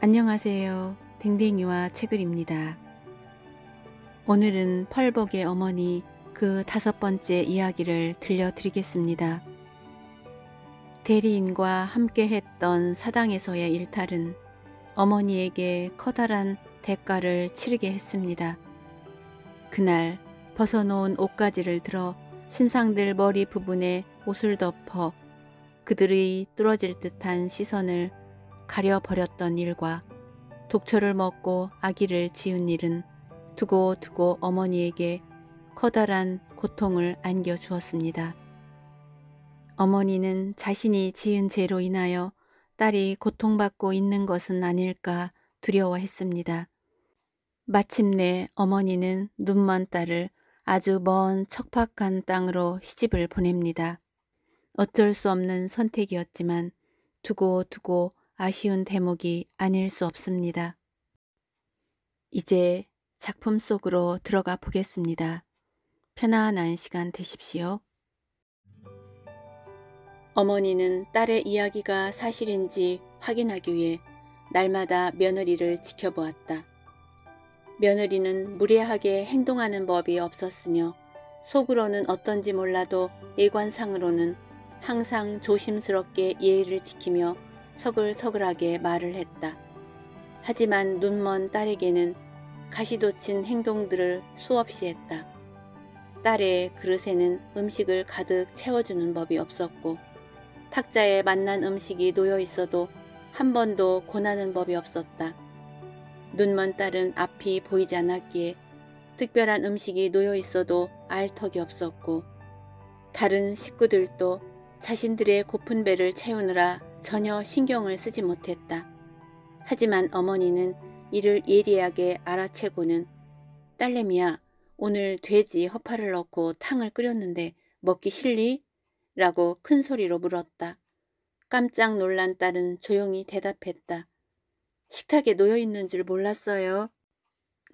안녕하세요. 댕댕이와 책을입니다. 오늘은 펄벅의 어머니 그 다섯 번째 이야기를 들려드리겠습니다. 대리인과 함께 했던 사당에서의 일탈은 어머니에게 커다란 대가를 치르게 했습니다. 그날 벗어놓은 옷가지를 들어 신상들 머리 부분에 옷을 덮어 그들의 뚫어질 듯한 시선을 가려버렸던 일과 독초를 먹고 아기를 지운 일은 두고두고 어머니에게 커다란 고통을 안겨주었습니다. 어머니는 자신이 지은 죄로 인하여 딸이 고통받고 있는 것은 아닐까 두려워했습니다. 마침내 어머니는 눈먼 딸을 아주 먼 척박한 땅으로 시집을 보냅니다. 어쩔 수 없는 선택이었지만 두고두고 아쉬운 대목이 아닐 수 없습니다. 이제 작품 속으로 들어가 보겠습니다. 편안한 시간 되십시오. 어머니는 딸의 이야기가 사실인지 확인하기 위해 날마다 며느리를 지켜보았다. 며느리는 무례하게 행동하는 법이 없었으며 속으로는 어떤지 몰라도 예관상으로는 항상 조심스럽게 예의를 지키며 서글서글하게 말을 했다. 하지만 눈먼 딸에게는 가시도친 행동들을 수없이 했다. 딸의 그릇에는 음식을 가득 채워주는 법이 없었고 탁자에 만난 음식이 놓여 있어도 한 번도 권하는 법이 없었다. 눈먼 딸은 앞이 보이지 않았기에 특별한 음식이 놓여 있어도 알 턱이 없었고 다른 식구들도 자신들의 고픈 배를 채우느라 전혀 신경을 쓰지 못했다. 하지만 어머니는 이를 예리하게 알아채고는 딸내미야 오늘 돼지 허파를 넣고 탕을 끓였는데 먹기 싫니? 라고 큰 소리로 물었다. 깜짝 놀란 딸은 조용히 대답했다. 식탁에 놓여 있는 줄 몰랐어요.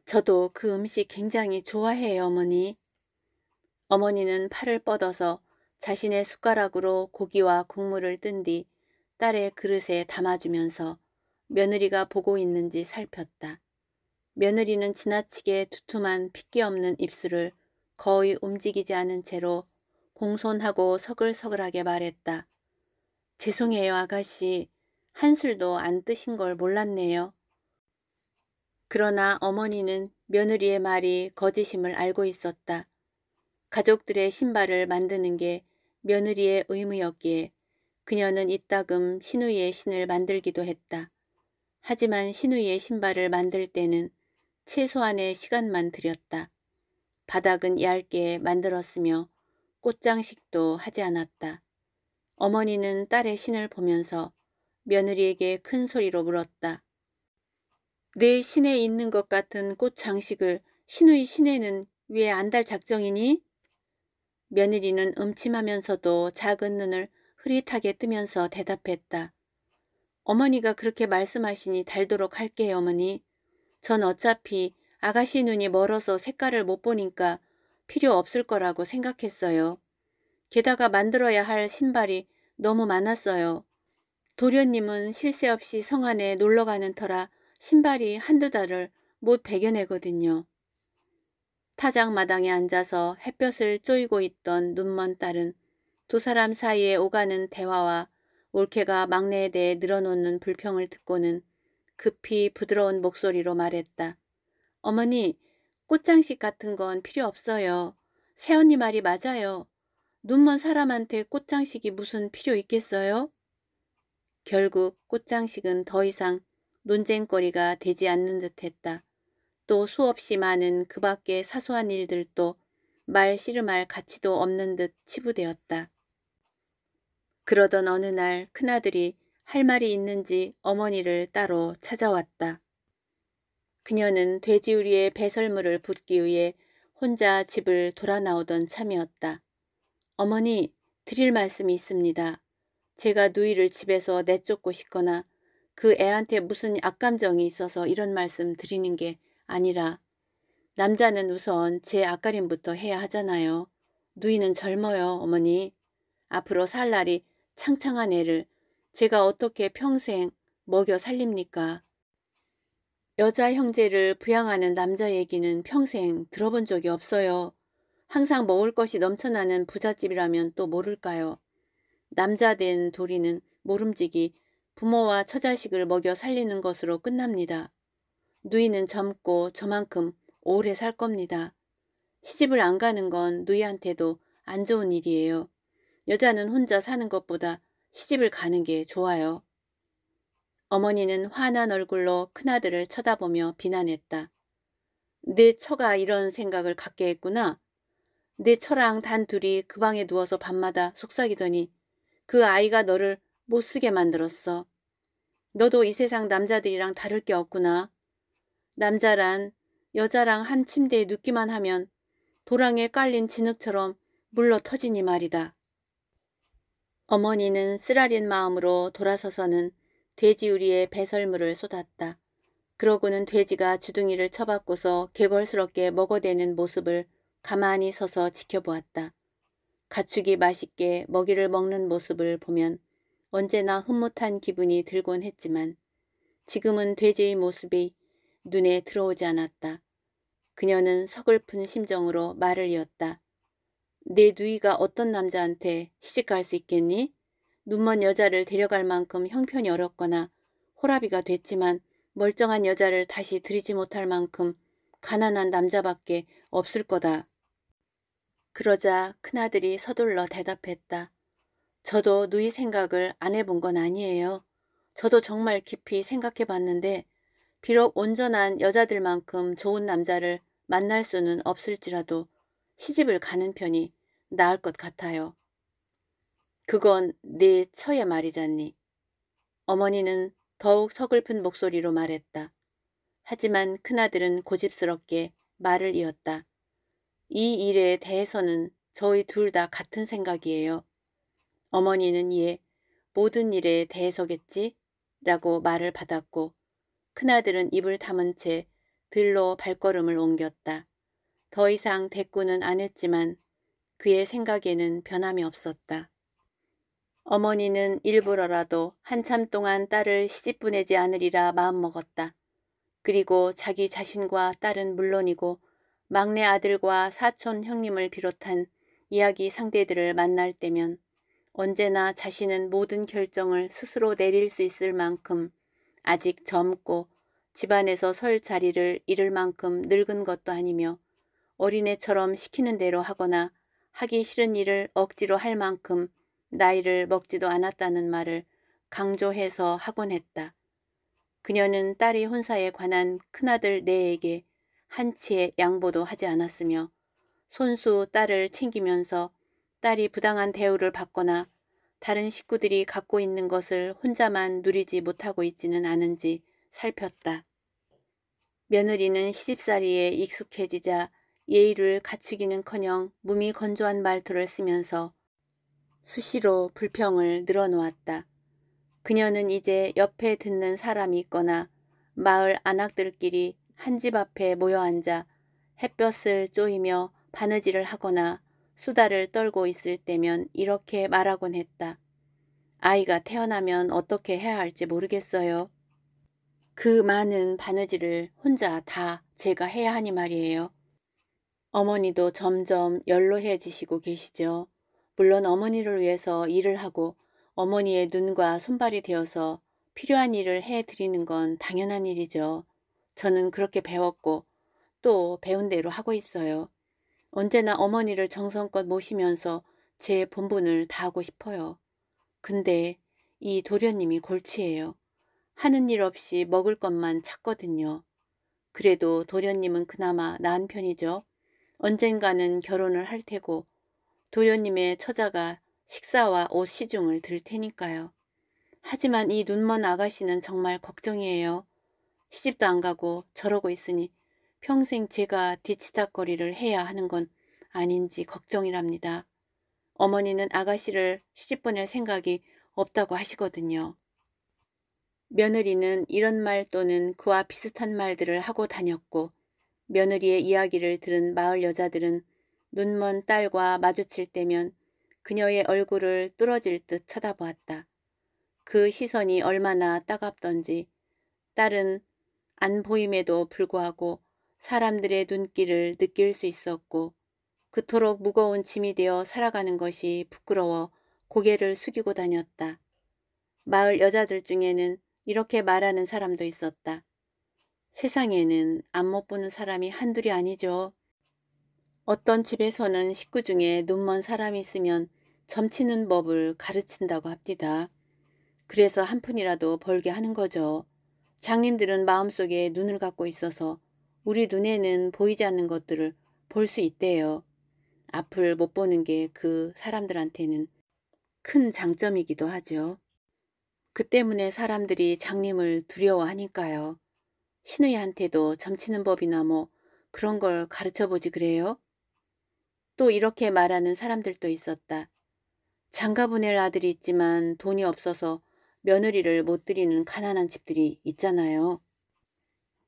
저도 그 음식 굉장히 좋아해요, 어머니. 어머니는 팔을 뻗어서 자신의 숟가락으로 고기와 국물을 뜬 뒤 딸의 그릇에 담아주면서 며느리가 보고 있는지 살폈다. 며느리는 지나치게 두툼한 핏기 없는 입술을 거의 움직이지 않은 채로 공손하고 서글서글하게 말했다. 죄송해요 아가씨. 한술도 안 뜨신 걸 몰랐네요. 그러나 어머니는 며느리의 말이 거짓임을 알고 있었다. 가족들의 신발을 만드는 게 며느리의 의무였기에 그녀는 이따금 신우이의 신을 만들기도 했다. 하지만 신우이의 신발을 만들 때는 최소한의 시간만 들였다. 바닥은 얇게 만들었으며 꽃장식도 하지 않았다. 어머니는 딸의 신을 보면서 며느리에게 큰 소리로 물었다. 내 신에 있는 것 같은 꽃장식을 신의 신에는 왜 안 달 작정이니? 며느리는 음침하면서도 작은 눈을 흐릿하게 뜨면서 대답했다. 어머니가 그렇게 말씀하시니 달도록 할게요 어머니. 전 어차피 아가씨 눈이 멀어서 색깔을 못 보니까 필요 없을 거라고 생각했어요. 게다가 만들어야 할 신발이 너무 많았어요. 도련님은 실세 없이 성안에 놀러가는 터라 신발이 한두 달을 못 베겨내거든요. 타작 마당에 앉아서 햇볕을 쪼이고 있던 눈먼 딸은 두 사람 사이에 오가는 대화와 올케가 막내에 대해 늘어놓는 불평을 듣고는 급히 부드러운 목소리로 말했다. 어머니, 꽃장식 같은 건 필요 없어요. 새언니 말이 맞아요. 눈먼 사람한테 꽃장식이 무슨 필요 있겠어요? 결국 꽃장식은 더 이상 논쟁거리가 되지 않는 듯했다. 또 수없이 많은 그 밖의 사소한 일들도 말 씨름할 가치도 없는 듯 치부되었다. 그러던 어느 날 큰아들이 할 말이 있는지 어머니를 따로 찾아왔다. 그녀는 돼지우리의 배설물을 붓기 위해 혼자 집을 돌아 나오던 참이었다. 어머니, 드릴 말씀이 있습니다. 제가 누이를 집에서 내쫓고 싶거나 그 애한테 무슨 악감정이 있어서 이런 말씀 드리는 게 아니라 남자는 우선 제 앞가림부터 해야 하잖아요. 누이는 젊어요, 어머니. 앞으로 살 날이 창창한 애를 제가 어떻게 평생 먹여 살립니까? 여자 형제를 부양하는 남자 얘기는 평생 들어본 적이 없어요. 항상 먹을 것이 넘쳐나는 부잣집이라면 또 모를까요. 남자 된 도리는 모름지기 부모와 처자식을 먹여 살리는 것으로 끝납니다. 누이는 젊고 저만큼 오래 살 겁니다. 시집을 안 가는 건 누이한테도 안 좋은 일이에요. 여자는 혼자 사는 것보다 시집을 가는 게 좋아요. 어머니는 환한 얼굴로 큰아들을 쳐다보며 비난했다. 내 네 처가 이런 생각을 갖게 했구나. 내 네 처랑 단 둘이 그 방에 누워서 밤마다 속삭이더니 그 아이가 너를 못쓰게 만들었어. 너도 이 세상 남자들이랑 다를 게 없구나. 남자란 여자랑 한 침대에 눕기만 하면 도랑에 깔린 진흙처럼 물러 터지니 말이다. 어머니는 쓰라린 마음으로 돌아서서는 돼지우리에 배설물을 쏟았다. 그러고는 돼지가 주둥이를 쳐박고서 개걸스럽게 먹어대는 모습을 가만히 서서 지켜보았다. 가축이 맛있게 먹이를 먹는 모습을 보면 언제나 흐뭇한 기분이 들곤 했지만 지금은 돼지의 모습이 눈에 들어오지 않았다. 그녀는 서글픈 심정으로 말을 이었다. 내 누이가 어떤 남자한테 시집갈 수 있겠니? 눈먼 여자를 데려갈 만큼 형편이 어렵거나 호라비가 됐지만 멀쩡한 여자를 다시 들이지 못할 만큼 가난한 남자밖에 없을 거다. 그러자 큰아들이 서둘러 대답했다. 저도 누이 생각을 안 해본 건 아니에요. 저도 정말 깊이 생각해 봤는데 비록 온전한 여자들만큼 좋은 남자를 만날 수는 없을지라도 시집을 가는 편이 나을 것 같아요. 그건 네 처의 말이잖니. 어머니는 더욱 서글픈 목소리로 말했다. 하지만 큰아들은 고집스럽게 말을 이었다. 이 일에 대해서는 저희 둘 다 같은 생각이에요. 어머니는 이에 모든 일에 대해서겠지? 라고 말을 받았고 큰아들은 입을 담은 채 들로 발걸음을 옮겼다. 더 이상 대꾸는 안 했지만 그의 생각에는 변함이 없었다. 어머니는 일부러라도 한참 동안 딸을 시집보내지 않으리라 마음먹었다. 그리고 자기 자신과 딸은 물론이고 막내 아들과 사촌 형님을 비롯한 이야기 상대들을 만날 때면 언제나 자신은 모든 결정을 스스로 내릴 수 있을 만큼 아직 젊고 집안에서 설 자리를 잃을 만큼 늙은 것도 아니며 어린애처럼 시키는 대로 하거나 하기 싫은 일을 억지로 할 만큼 나이를 먹지도 않았다는 말을 강조해서 하곤 했다. 그녀는 딸이 혼사에 관한 큰아들 내에게 한치의 양보도 하지 않았으며 손수 딸을 챙기면서 딸이 부당한 대우를 받거나 다른 식구들이 갖고 있는 것을 혼자만 누리지 못하고 있지는 않은지 살폈다. 며느리는 시집살이에 익숙해지자 예의를 갖추기는커녕 무미 건조한 말투를 쓰면서 수시로 불평을 늘어놓았다. 그녀는 이제 옆에 듣는 사람이 있거나 마을 안악들끼리 한 집 앞에 모여 앉아 햇볕을 쪼이며 바느질을 하거나 수다를 떨고 있을 때면 이렇게 말하곤 했다. 아이가 태어나면 어떻게 해야 할지 모르겠어요. 그 많은 바느질을 혼자 다 제가 해야 하니 말이에요. 어머니도 점점 연로해지시고 계시죠. 물론 어머니를 위해서 일을 하고 어머니의 눈과 손발이 되어서 필요한 일을 해드리는 건 당연한 일이죠. 저는 그렇게 배웠고 또 배운 대로 하고 있어요. 언제나 어머니를 정성껏 모시면서 제 본분을 다하고 싶어요. 근데 이 도련님이 골치예요. 하는 일 없이 먹을 것만 찾거든요. 그래도 도련님은 그나마 나은 편이죠. 언젠가는 결혼을 할 테고 도련님의 처자가 식사와 옷 시중을 들 테니까요. 하지만 이 눈먼 아가씨는 정말 걱정이에요. 시집도 안 가고 저러고 있으니 평생 제가 뒤치다거리를 해야 하는 건 아닌지 걱정이랍니다. 어머니는 아가씨를 시집 보낼 생각이 없다고 하시거든요. 며느리는 이런 말 또는 그와 비슷한 말들을 하고 다녔고 며느리의 이야기를 들은 마을 여자들은 눈먼 딸과 마주칠 때면 그녀의 얼굴을 뚫어질 듯 쳐다보았다. 그 시선이 얼마나 따갑던지 딸은 안 보임에도 불구하고 사람들의 눈길을 느낄 수 있었고 그토록 무거운 짐이 되어 살아가는 것이 부끄러워 고개를 숙이고 다녔다. 마을 여자들 중에는 이렇게 말하는 사람도 있었다. 세상에는 안 못 보는 사람이 한둘이 아니죠. 어떤 집에서는 식구 중에 눈먼 사람이 있으면 점치는 법을 가르친다고 합니다 그래서 한 푼이라도 벌게 하는 거죠. 장님들은 마음속에 눈을 갖고 있어서 우리 눈에는 보이지 않는 것들을 볼 수 있대요. 앞을 못 보는 게 그 사람들한테는 큰 장점이기도 하죠. 그 때문에 사람들이 장님을 두려워하니까요. 신이한테도 점치는 법이나 뭐 그런 걸 가르쳐보지 그래요? 또 이렇게 말하는 사람들도 있었다. 장가 보낼 아들이 있지만 돈이 없어서 며느리를 못드리는 가난한 집들이 있잖아요.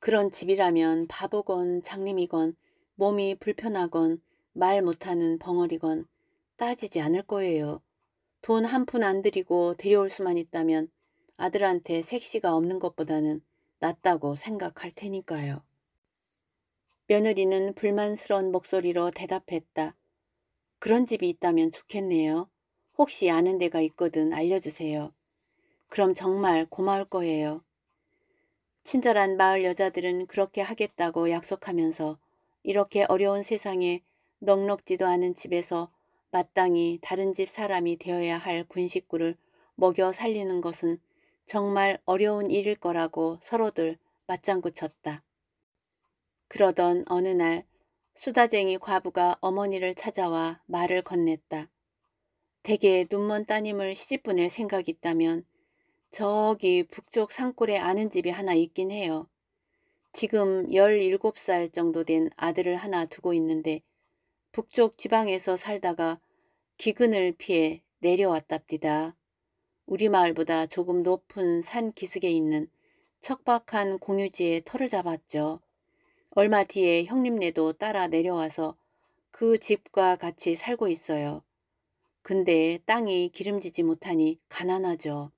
그런 집이라면 바보건 장님이건 몸이 불편하건 말 못하는 벙어리건 따지지 않을 거예요. 돈 한 푼안 들이고 데려올 수만 있다면 아들한테 색시가 없는 것보다는 낫다고 생각할 테니까요. 며느리는 불만스러운 목소리로 대답했다. 그런 집이 있다면 좋겠네요. 혹시 아는 데가 있거든 알려주세요. 그럼 정말 고마울 거예요. 친절한 마을 여자들은 그렇게 하겠다고 약속하면서 이렇게 어려운 세상에 넉넉지도 않은 집에서 마땅히 다른 집 사람이 되어야 할 군식구를 먹여 살리는 것은 정말 어려운 일일 거라고 서로들 맞장구 쳤다. 그러던 어느 날 수다쟁이 과부가 어머니를 찾아와 말을 건넸다. 대개 눈먼 따님을 시집보낼 생각이 있다면 저기 북쪽 산골에 아는 집이 하나 있긴 해요. 지금 17살 정도 된 아들을 하나 두고 있는데 북쪽 지방에서 살다가 기근을 피해 내려왔답디다. 우리 마을보다 조금 높은 산 기슭에 있는 척박한 공유지에 터를 잡았죠. 얼마 뒤에 형님네도 따라 내려와서 그 집과 같이 살고 있어요. 근데 땅이 기름지지 못하니 가난하죠.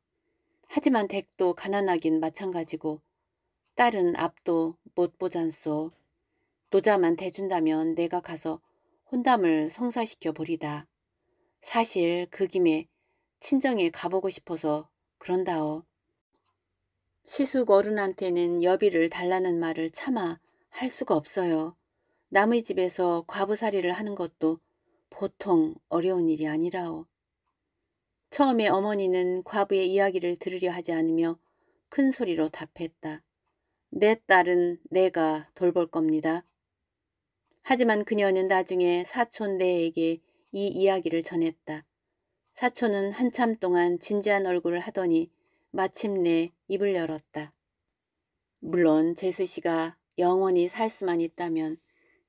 하지만 댁도 가난하긴 마찬가지고 딸은 앞도 못 보잔소. 노자만 대준다면 내가 가서 혼담을 성사시켜 버리다. 사실 그 김에 친정에 가보고 싶어서 그런다오. 시숙 어른한테는 여비를 달라는 말을 참아 할 수가 없어요. 남의 집에서 과부살이를 하는 것도 보통 어려운 일이 아니라오. 처음에 어머니는 과부의 이야기를 들으려 하지 않으며 큰 소리로 답했다. 내 딸은 내가 돌볼 겁니다. 하지만 그녀는 나중에 사촌 내에게 이 이야기를 전했다. 사촌은 한참 동안 진지한 얼굴을 하더니 마침내 입을 열었다. 물론 재수 씨가 영원히 살 수만 있다면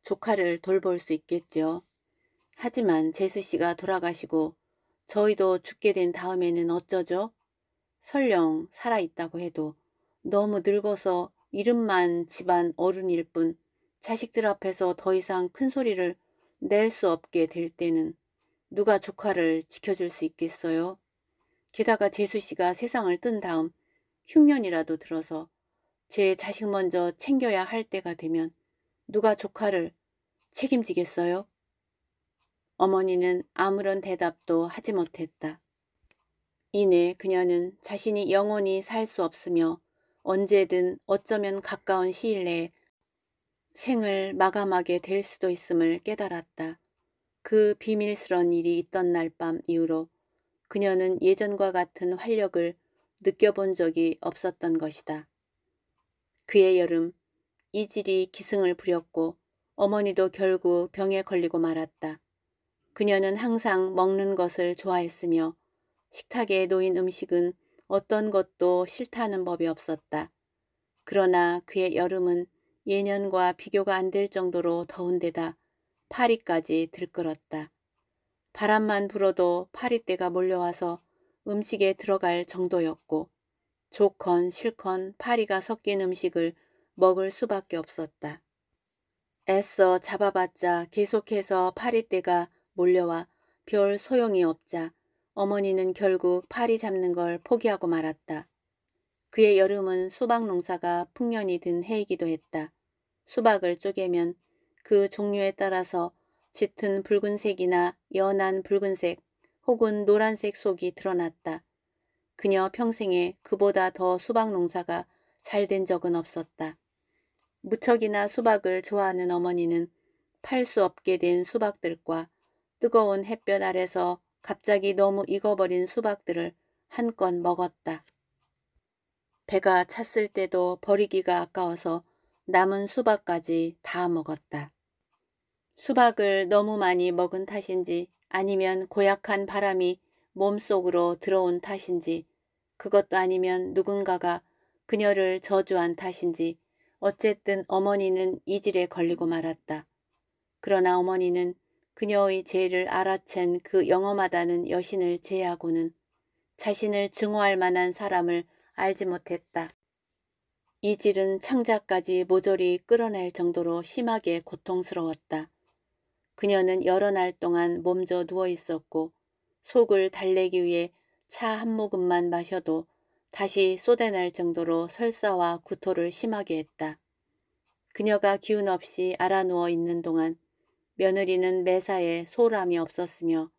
조카를 돌볼 수 있겠죠. 하지만 재수 씨가 돌아가시고 저희도 죽게 된 다음에는 어쩌죠? 설령 살아있다고 해도 너무 늙어서 이름만 집안 어른일 뿐 자식들 앞에서 더 이상 큰 소리를 낼 수 없게 될 때는 누가 조카를 지켜줄 수 있겠어요? 게다가 재수 씨가 세상을 뜬 다음 흉년이라도 들어서 제 자식 먼저 챙겨야 할 때가 되면 누가 조카를 책임지겠어요? 어머니는 아무런 대답도 하지 못했다. 이내 그녀는 자신이 영원히 살 수 없으며 언제든 어쩌면 가까운 시일 내에 생을 마감하게 될 수도 있음을 깨달았다. 그 비밀스런 일이 있던 날 밤 이후로 그녀는 예전과 같은 활력을 느껴본 적이 없었던 것이다. 그의 여름 이질이 기승을 부렸고 어머니도 결국 병에 걸리고 말았다. 그녀는 항상 먹는 것을 좋아했으며 식탁에 놓인 음식은 어떤 것도 싫다는 법이 없었다. 그러나 그의 여름은 예년과 비교가 안 될 정도로 더운 데다 파리까지 들끓었다. 바람만 불어도 파리떼가 몰려와서 음식에 들어갈 정도였고 좋건 싫건 파리가 섞인 음식을 먹을 수밖에 없었다. 애써 잡아봤자 계속해서 파리떼가 몰려와 별 소용이 없자 어머니는 결국 파리 잡는 걸 포기하고 말았다. 그의 여름은 수박 농사가 풍년이 든 해이기도 했다. 수박을 쪼개면 그 종류에 따라서 짙은 붉은색이나 연한 붉은색 혹은 노란색 속이 드러났다. 그녀 평생에 그보다 더 수박 농사가 잘된 적은 없었다. 무척이나 수박을 좋아하는 어머니는 팔 수 없게 된 수박들과 뜨거운 햇볕 아래서 갑자기 너무 익어버린 수박들을 한껏 먹었다. 배가 찼을 때도 버리기가 아까워서 남은 수박까지 다 먹었다. 수박을 너무 많이 먹은 탓인지 아니면 고약한 바람이 몸속으로 들어온 탓인지 그것도 아니면 누군가가 그녀를 저주한 탓인지 어쨌든 어머니는 이질에 걸리고 말았다. 그러나 어머니는 그녀의 죄를 알아챈 그 영험하다는 여신을 제외하고는 자신을 증오할 만한 사람을 알지 못했다. 이질은 창자까지 모조리 끌어낼 정도로 심하게 고통스러웠다. 그녀는 여러 날 동안 몸져 누워 있었고 속을 달래기 위해 차 한 모금만 마셔도 다시 쏟아낼 정도로 설사와 구토를 심하게 했다. 그녀가 기운 없이 알아누워 있는 동안 며느리는 매사에 소홀함이 없었으며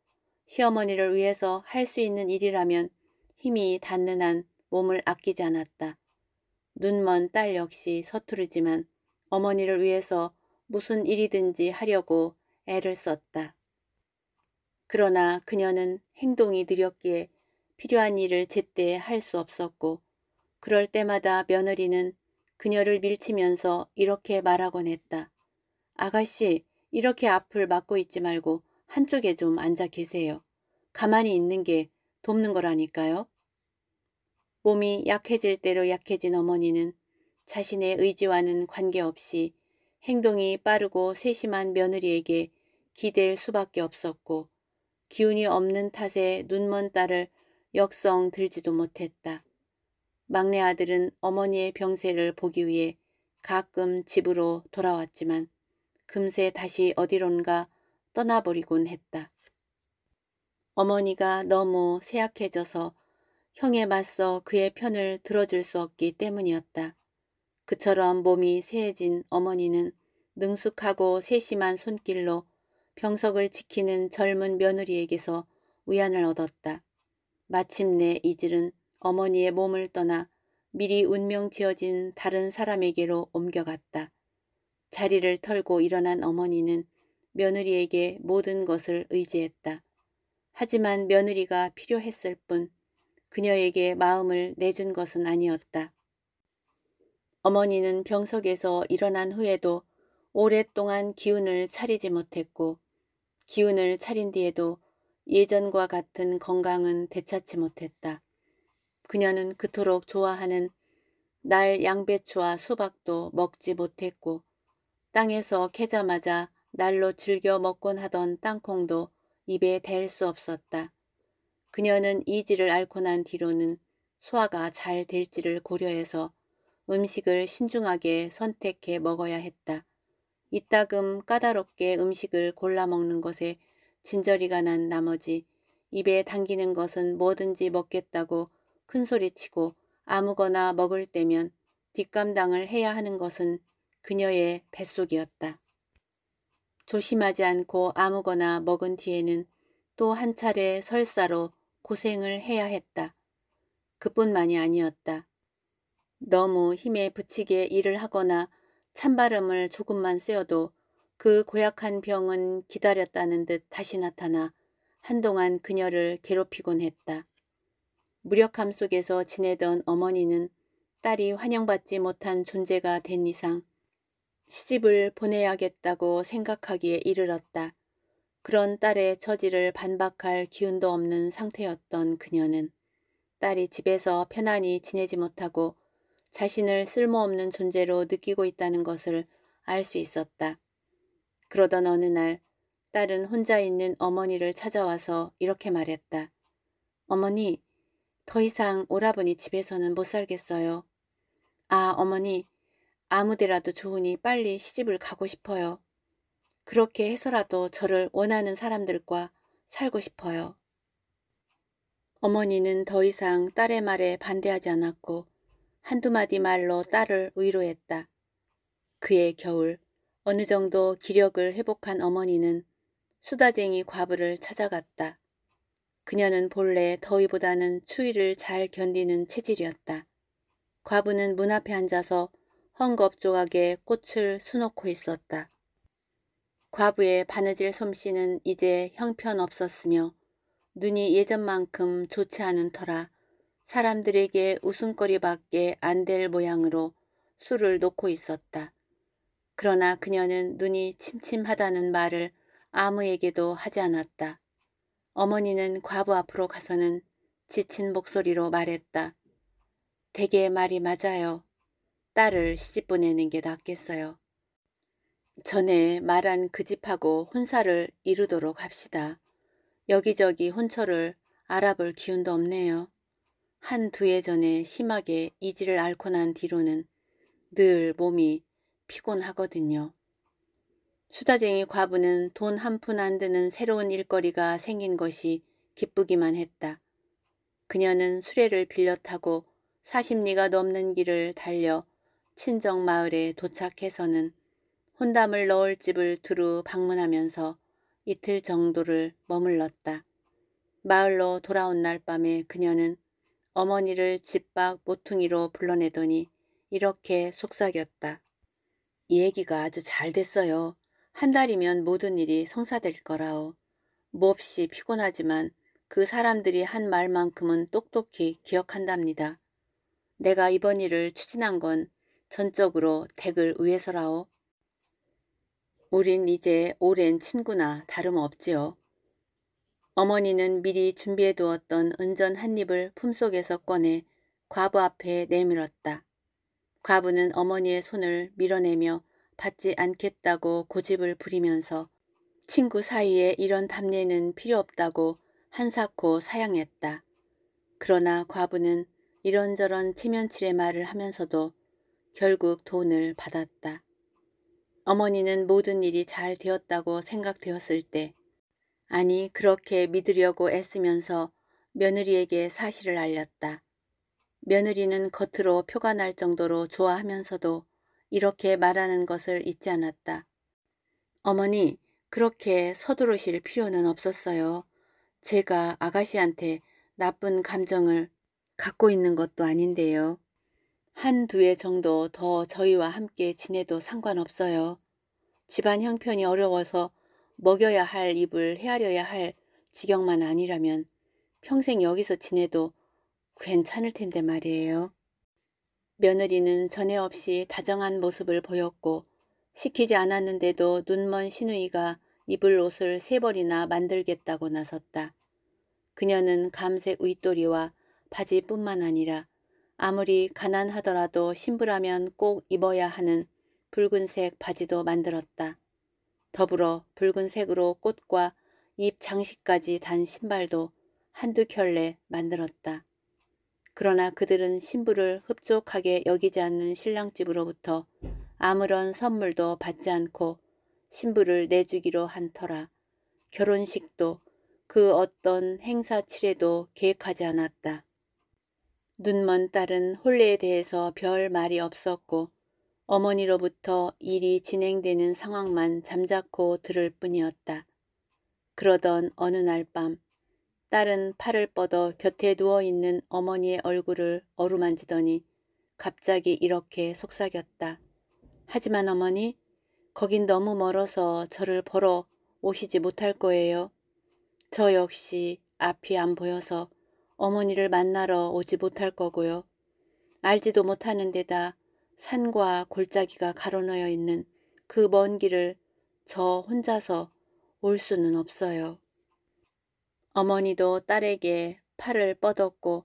시어머니를 위해서 할 수 있는 일이라면 힘이 닿는 한 몸을 아끼지 않았다. 눈먼 딸 역시 서투르지만 어머니를 위해서 무슨 일이든지 하려고 애를 썼다. 그러나 그녀는 행동이 느렸기에 필요한 일을 제때 할 수 없었고 그럴 때마다 며느리는 그녀를 밀치면서 이렇게 말하곤 했다. 아가씨 이렇게 앞을 막고 있지 말고 한쪽에 좀 앉아 계세요. 가만히 있는 게 돕는 거라니까요. 몸이 약해질 대로 약해진 어머니는 자신의 의지와는 관계없이 행동이 빠르고 세심한 며느리에게 기댈 수밖에 없었고 기운이 없는 탓에 눈먼 딸을 역성 들지도 못했다. 막내 아들은 어머니의 병세를 보기 위해 가끔 집으로 돌아왔지만 금세 다시 어디론가 떠나버리곤 했다. 어머니가 너무 쇠약해져서 형에 맞서 그의 편을 들어줄 수 없기 때문이었다. 그처럼 몸이 쇠해진 어머니는 능숙하고 세심한 손길로 병석을 지키는 젊은 며느리에게서 위안을 얻었다. 마침내 이질은 어머니의 몸을 떠나 미리 운명 지어진 다른 사람에게로 옮겨갔다. 자리를 털고 일어난 어머니는 며느리에게 모든 것을 의지했다. 하지만 며느리가 필요했을 뿐 그녀에게 마음을 내준 것은 아니었다. 어머니는 병석에서 일어난 후에도 오랫동안 기운을 차리지 못했고 기운을 차린 뒤에도 예전과 같은 건강은 되찾지 못했다. 그녀는 그토록 좋아하는 날 양배추와 수박도 먹지 못했고 땅에서 캐자마자 날로 즐겨 먹곤 하던 땅콩도 입에 댈 수 없었다. 그녀는 이지를 앓고 난 뒤로는 소화가 잘 될지를 고려해서 음식을 신중하게 선택해 먹어야 했다. 이따금 까다롭게 음식을 골라 먹는 것에 진저리가 난 나머지 입에 당기는 것은 뭐든지 먹겠다고 큰소리치고 아무거나 먹을 때면 뒷감당을 해야 하는 것은 그녀의 뱃속이었다. 조심하지 않고 아무거나 먹은 뒤에는 또 한 차례 설사로 고생을 해야 했다. 그뿐만이 아니었다. 너무 힘에 부치게 일을 하거나 찬바람을 조금만 쐬어도 그 고약한 병은 기다렸다는 듯 다시 나타나 한동안 그녀를 괴롭히곤 했다. 무력함 속에서 지내던 어머니는 딸이 환영받지 못한 존재가 된 이상 시집을 보내야겠다고 생각하기에 이르렀다. 그런 딸의 처지를 반박할 기운도 없는 상태였던 그녀는 딸이 집에서 편안히 지내지 못하고 자신을 쓸모없는 존재로 느끼고 있다는 것을 알 수 있었다. 그러던 어느 날 딸은 혼자 있는 어머니를 찾아와서 이렇게 말했다. 어머니, 더 이상 오라버니 집에서는 못 살겠어요. 아, 어머니, 아무데라도 좋으니 빨리 시집을 가고 싶어요. 그렇게 해서라도 저를 원하는 사람들과 살고 싶어요. 어머니는 더 이상 딸의 말에 반대하지 않았고 한두 마디 말로 딸을 위로했다. 그해 겨울 어느 정도 기력을 회복한 어머니는 수다쟁이 과부를 찾아갔다. 그녀는 본래 더위보다는 추위를 잘 견디는 체질이었다. 과부는 문 앞에 앉아서 헝겊 조각에 꽃을 수놓고 있었다. 과부의 바느질 솜씨는 이제 형편없었으며 눈이 예전만큼 좋지 않은 터라 사람들에게 웃음거리밖에 안 될 모양으로 술을 놓고 있었다. 그러나 그녀는 눈이 침침하다는 말을 아무에게도 하지 않았다. 어머니는 과부 앞으로 가서는 지친 목소리로 말했다. 대개 말이 맞아요. 딸을 시집 보내는 게 낫겠어요. 전에 말한 그 집하고 혼사를 이루도록 합시다. 여기저기 혼처를 알아볼 기운도 없네요. 한두해 전에 심하게 이지를 앓고 난 뒤로는 늘 몸이 피곤하거든요. 수다쟁이 과부는 돈 한 푼 안 드는 새로운 일거리가 생긴 것이 기쁘기만 했다. 그녀는 수레를 빌려 타고 40리가 넘는 길을 달려 친정 마을에 도착해서는 혼담을 넣을 집을 두루 방문하면서 이틀 정도를 머물렀다. 마을로 돌아온 날 밤에 그녀는 어머니를 집 밖 모퉁이로 불러내더니 이렇게 속삭였다. 이 얘기가 아주 잘 됐어요. 한 달이면 모든 일이 성사될 거라오. 몹시 피곤하지만 그 사람들이 한 말만큼은 똑똑히 기억한답니다. 내가 이번 일을 추진한 건 전적으로 댁을 위해서라오. 우린 이제 오랜 친구나 다름없지요. 어머니는 미리 준비해 두었던 은전 한 입을 품속에서 꺼내 과부 앞에 내밀었다. 과부는 어머니의 손을 밀어내며 받지 않겠다고 고집을 부리면서 친구 사이에 이런 담례는 필요 없다고 한사코 사양했다. 그러나 과부는 이런저런 체면치레 말을 하면서도 결국 돈을 받았다. 어머니는 모든 일이 잘 되었다고 생각되었을 때 아니 그렇게 믿으려고 애쓰면서 며느리에게 사실을 알렸다. 며느리는 겉으로 표가 날 정도로 좋아하면서도 이렇게 말하는 것을 잊지 않았다. 어머니 그렇게 서두르실 필요는 없었어요. 제가 아가씨한테 나쁜 감정을 갖고 있는 것도 아닌데요. 한두 해 정도 더 저희와 함께 지내도 상관없어요. 집안 형편이 어려워서 먹여야 할 입을 헤아려야 할 지경만 아니라면 평생 여기서 지내도 괜찮을 텐데 말이에요. 며느리는 전에 없이 다정한 모습을 보였고 시키지 않았는데도 눈먼 시누이가 입을 옷을 세 벌이나 만들겠다고 나섰다. 그녀는 감색 윗도리와 바지뿐만 아니라 아무리 가난하더라도 신부라면 꼭 입어야 하는 붉은색 바지도 만들었다. 더불어 붉은색으로 꽃과 잎 장식까지 단 신발도 한두 켤레 만들었다. 그러나 그들은 신부를 흡족하게 여기지 않는 신랑집으로부터 아무런 선물도 받지 않고 신부를 내주기로 한 터라 결혼식도 그 어떤 행사치레도 계획하지 않았다. 눈먼 딸은 혼례에 대해서 별 말이 없었고 어머니로부터 일이 진행되는 상황만 잠자코 들을 뿐이었다. 그러던 어느 날 밤 딸은 팔을 뻗어 곁에 누워있는 어머니의 얼굴을 어루만지더니 갑자기 이렇게 속삭였다. 하지만 어머니 거긴 너무 멀어서 저를 보러 오시지 못할 거예요. 저 역시 앞이 안 보여서 어머니를 만나러 오지 못할 거고요. 알지도 못하는 데다 산과 골짜기가 가로놓여 있는 그 먼 길을 저 혼자서 올 수는 없어요. 어머니도 딸에게 팔을 뻗었고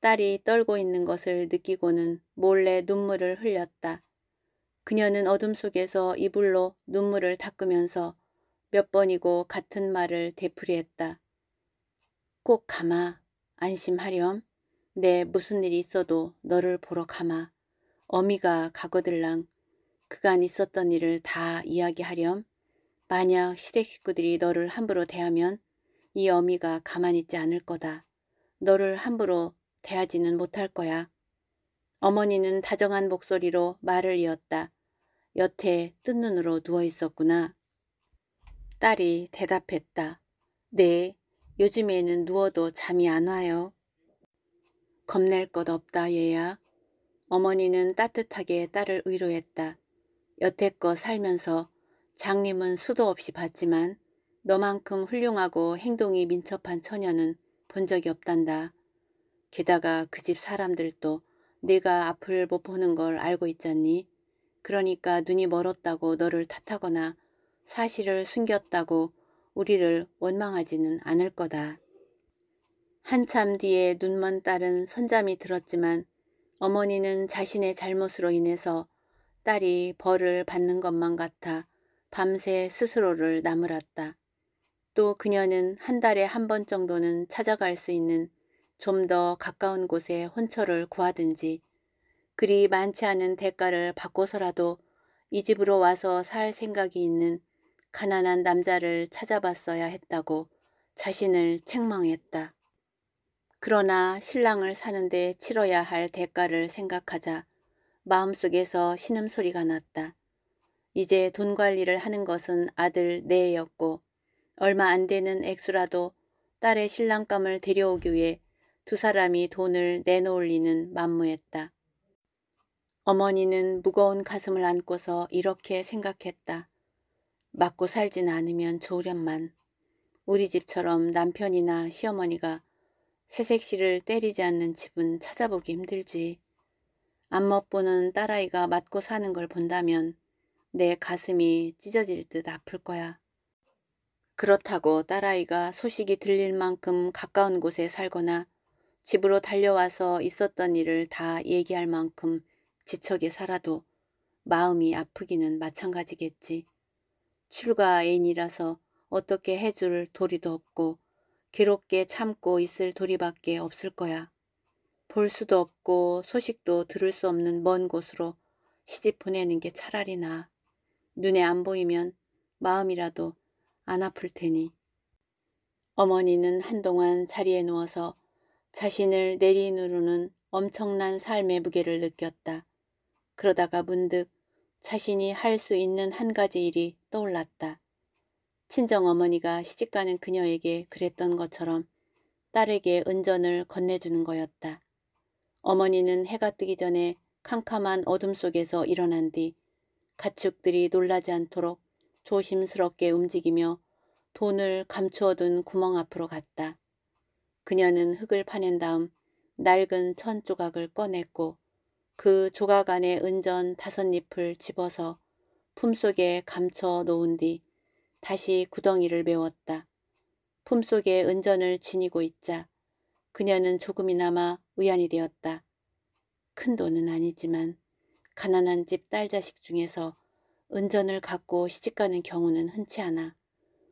딸이 떨고 있는 것을 느끼고는 몰래 눈물을 흘렸다. 그녀는 어둠 속에서 이불로 눈물을 닦으면서 몇 번이고 같은 말을 되풀이했다. 꼭 가마. 안심하렴. 내 무슨 일이 있어도 너를 보러 가마. 어미가 가거들랑 그간 있었던 일을 다 이야기하렴. 만약 시댁 식구들이 너를 함부로 대하면 이 어미가 가만 있지 않을 거다. 너를 함부로 대하지는 못할 거야. 어머니는 다정한 목소리로 말을 이었다. 여태 뜬 눈으로 누워 있었구나. 딸이 대답했다. 네, 요즘에는 누워도 잠이 안 와요. 겁낼 것 없다 얘야. 어머니는 따뜻하게 딸을 위로했다. 여태껏 살면서 장님은 수도 없이 봤지만 너만큼 훌륭하고 행동이 민첩한 처녀는 본 적이 없단다. 게다가 그 집 사람들도 네가 앞을 못 보는 걸 알고 있잖니. 그러니까 눈이 멀었다고 너를 탓하거나 사실을 숨겼다고 우리를 원망하지는 않을 거다. 한참 뒤에 눈먼 딸은 선잠이 들었지만 어머니는 자신의 잘못으로 인해서 딸이 벌을 받는 것만 같아 밤새 스스로를 나무랐다. 또 그녀는 한 달에 한 번 정도는 찾아갈 수 있는 좀 더 가까운 곳에 혼처를 구하든지 그리 많지 않은 대가를 받고서라도 이 집으로 와서 살 생각이 있는 가난한 남자를 찾아봤어야 했다고 자신을 책망했다. 그러나 신랑을 사는데 치러야 할 대가를 생각하자 마음속에서 신음소리가 났다. 이제 돈 관리를 하는 것은 아들 내였고 얼마 안 되는 액수라도 딸의 신랑감을 데려오기 위해 두 사람이 돈을 내놓을 리는 만무했다. 어머니는 무거운 가슴을 안고서 이렇게 생각했다. 맞고 살진 않으면 좋으련만. 우리 집처럼 남편이나 시어머니가 새색시를 때리지 않는 집은 찾아보기 힘들지. 안 멋보는 딸아이가 맞고 사는 걸 본다면 내 가슴이 찢어질 듯 아플 거야. 그렇다고 딸아이가 소식이 들릴 만큼 가까운 곳에 살거나 집으로 달려와서 있었던 일을 다 얘기할 만큼 지척에 살아도 마음이 아프기는 마찬가지겠지. 출가 애인이라서 어떻게 해줄 도리도 없고 괴롭게 참고 있을 도리밖에 없을 거야. 볼 수도 없고 소식도 들을 수 없는 먼 곳으로 시집 보내는 게 차라리 나. 눈에 안 보이면 마음이라도 안 아플 테니. 어머니는 한동안 자리에 누워서 자신을 내리누르는 엄청난 삶의 무게를 느꼈다. 그러다가 문득 자신이 할 수 있는 한 가지 일이 떠올랐다. 친정어머니가 시집가는 그녀에게 그랬던 것처럼 딸에게 은전을 건네주는 거였다. 어머니는 해가 뜨기 전에 캄캄한 어둠 속에서 일어난 뒤 가축들이 놀라지 않도록 조심스럽게 움직이며 돈을 감추어둔 구멍 앞으로 갔다. 그녀는 흙을 파낸 다음 낡은 천 조각을 꺼냈고 그 조각 안에 은전 다섯 잎을 집어서 품속에 감춰 놓은 뒤 다시 구덩이를 메웠다. 품속에 은전을 지니고 있자 그녀는 조금이나마 위안이 되었다. 큰 돈은 아니지만 가난한 집 딸 자식 중에서 은전을 갖고 시집가는 경우는 흔치 않아.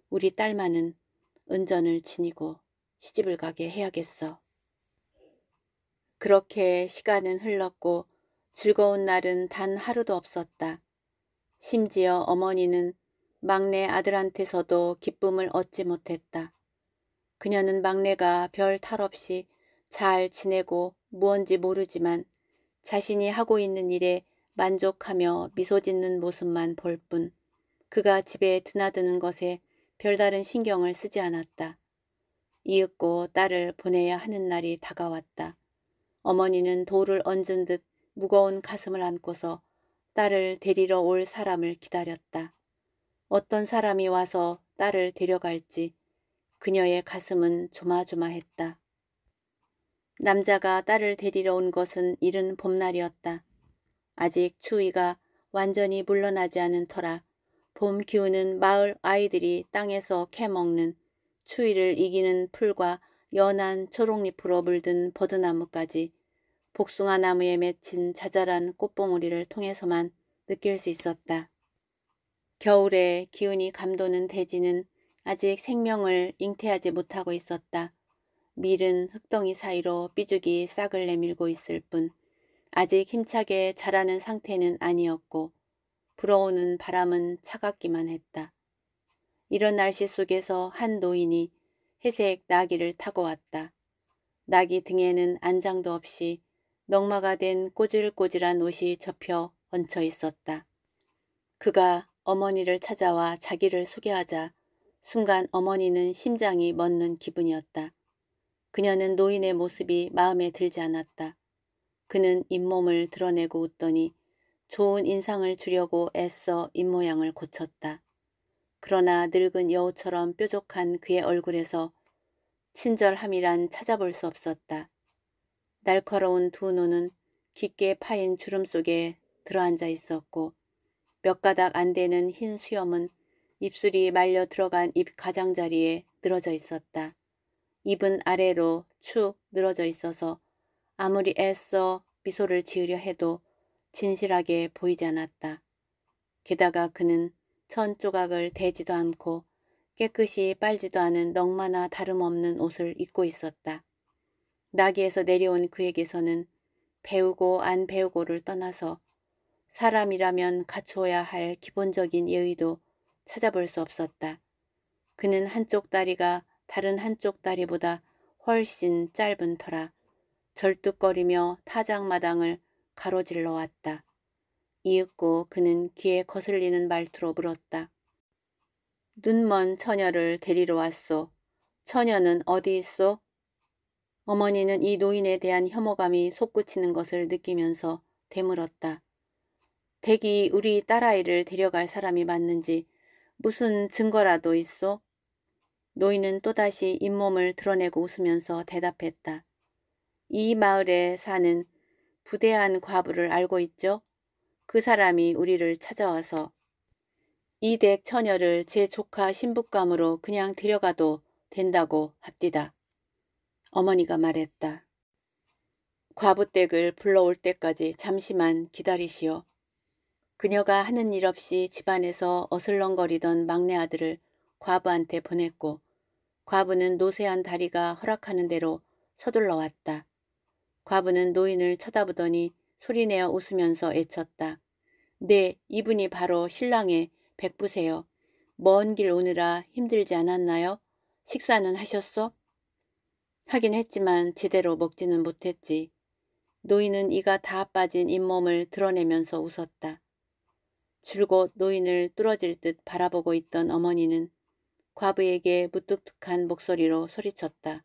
우리 딸만은 은전을 지니고 시집을 가게 해야겠어. 그렇게 시간은 흘렀고 즐거운 날은 단 하루도 없었다. 심지어 어머니는 막내 아들한테서도 기쁨을 얻지 못했다. 그녀는 막내가 별 탈 없이 잘 지내고 무언지 모르지만 자신이 하고 있는 일에 만족하며 미소 짓는 모습만 볼 뿐 그가 집에 드나드는 것에 별다른 신경을 쓰지 않았다. 이윽고 딸을 보내야 하는 날이 다가왔다. 어머니는 돌을 얹은 듯 무거운 가슴을 안고서 딸을 데리러 올 사람을 기다렸다. 어떤 사람이 와서 딸을 데려갈지 그녀의 가슴은 조마조마했다. 남자가 딸을 데리러 온 것은 이른 봄날이었다. 아직 추위가 완전히 물러나지 않은 터라 봄 기운은 마을 아이들이 땅에서 캐먹는 추위를 이기는 풀과 연한 초록잎으로 물든 버드나무까지 복숭아 나무에 맺힌 자잘한 꽃봉오리를 통해서만 느낄 수 있었다. 겨울에 기운이 감도는 대지는 아직 생명을 잉태하지 못하고 있었다. 밀은 흙덩이 사이로 삐죽이 싹을 내밀고 있을 뿐 아직 힘차게 자라는 상태는 아니었고 불어오는 바람은 차갑기만 했다. 이런 날씨 속에서 한 노인이 회색 나귀를 타고 왔다. 나귀 등에는 안장도 없이 넉마가 된 꼬질꼬질한 옷이 접혀 얹혀 있었다. 그가 어머니를 찾아와 자기를 소개하자 순간 어머니는 심장이 멎는 기분이었다. 그녀는 노인의 모습이 마음에 들지 않았다. 그는 잇몸을 드러내고 웃더니 좋은 인상을 주려고 애써 입모양을 고쳤다. 그러나 늙은 여우처럼 뾰족한 그의 얼굴에서 친절함이란 찾아볼 수 없었다. 날카로운 두 눈은 깊게 파인 주름 속에 들어앉아 있었고 몇 가닥 안 되는 흰 수염은 입술이 말려 들어간 입 가장자리에 늘어져 있었다. 입은 아래로 축 늘어져 있어서 아무리 애써 미소를 지으려 해도 진실하게 보이지 않았다. 게다가 그는 천 조각을 대지도 않고 깨끗이 빨지도 않은 넉마나 다름없는 옷을 입고 있었다. 나귀에서 내려온 그에게서는 배우고 안 배우고를 떠나서 사람이라면 갖추어야 할 기본적인 예의도 찾아볼 수 없었다. 그는 한쪽 다리가 다른 한쪽 다리보다 훨씬 짧은 터라 절뚝거리며 타작마당을 가로질러 왔다. 이윽고 그는 귀에 거슬리는 말투로 물었다. 눈먼 처녀를 데리러 왔소. 처녀는 어디 있소? 어머니는 이 노인에 대한 혐오감이 솟구치는 것을 느끼면서 되물었다. 댁이 우리 딸아이를 데려갈 사람이 맞는지 무슨 증거라도 있어? 노인은 또다시 잇몸을 드러내고 웃으면서 대답했다. 이 마을에 사는 부대한 과부를 알고 있죠? 그 사람이 우리를 찾아와서 이 댁 처녀를 제 조카 신부감으로 그냥 데려가도 된다고 합디다. 어머니가 말했다. 과부댁을 불러올 때까지 잠시만 기다리시오. 그녀가 하는 일 없이 집안에서 어슬렁거리던 막내 아들을 과부한테 보냈고 과부는 노세한 다리가 허락하는 대로 서둘러 왔다. 과부는 노인을 쳐다보더니 소리내어 웃으면서 애쳤다. 네, 이분이 바로 신랑의 백부세요. 먼 길 오느라 힘들지 않았나요? 식사는 하셨소 하긴 했지만 제대로 먹지는 못했지. 노인은 이가 다 빠진 잇몸을 드러내면서 웃었다. 줄곧 노인을 뚫어질 듯 바라보고 있던 어머니는 과부에게 무뚝뚝한 목소리로 소리쳤다.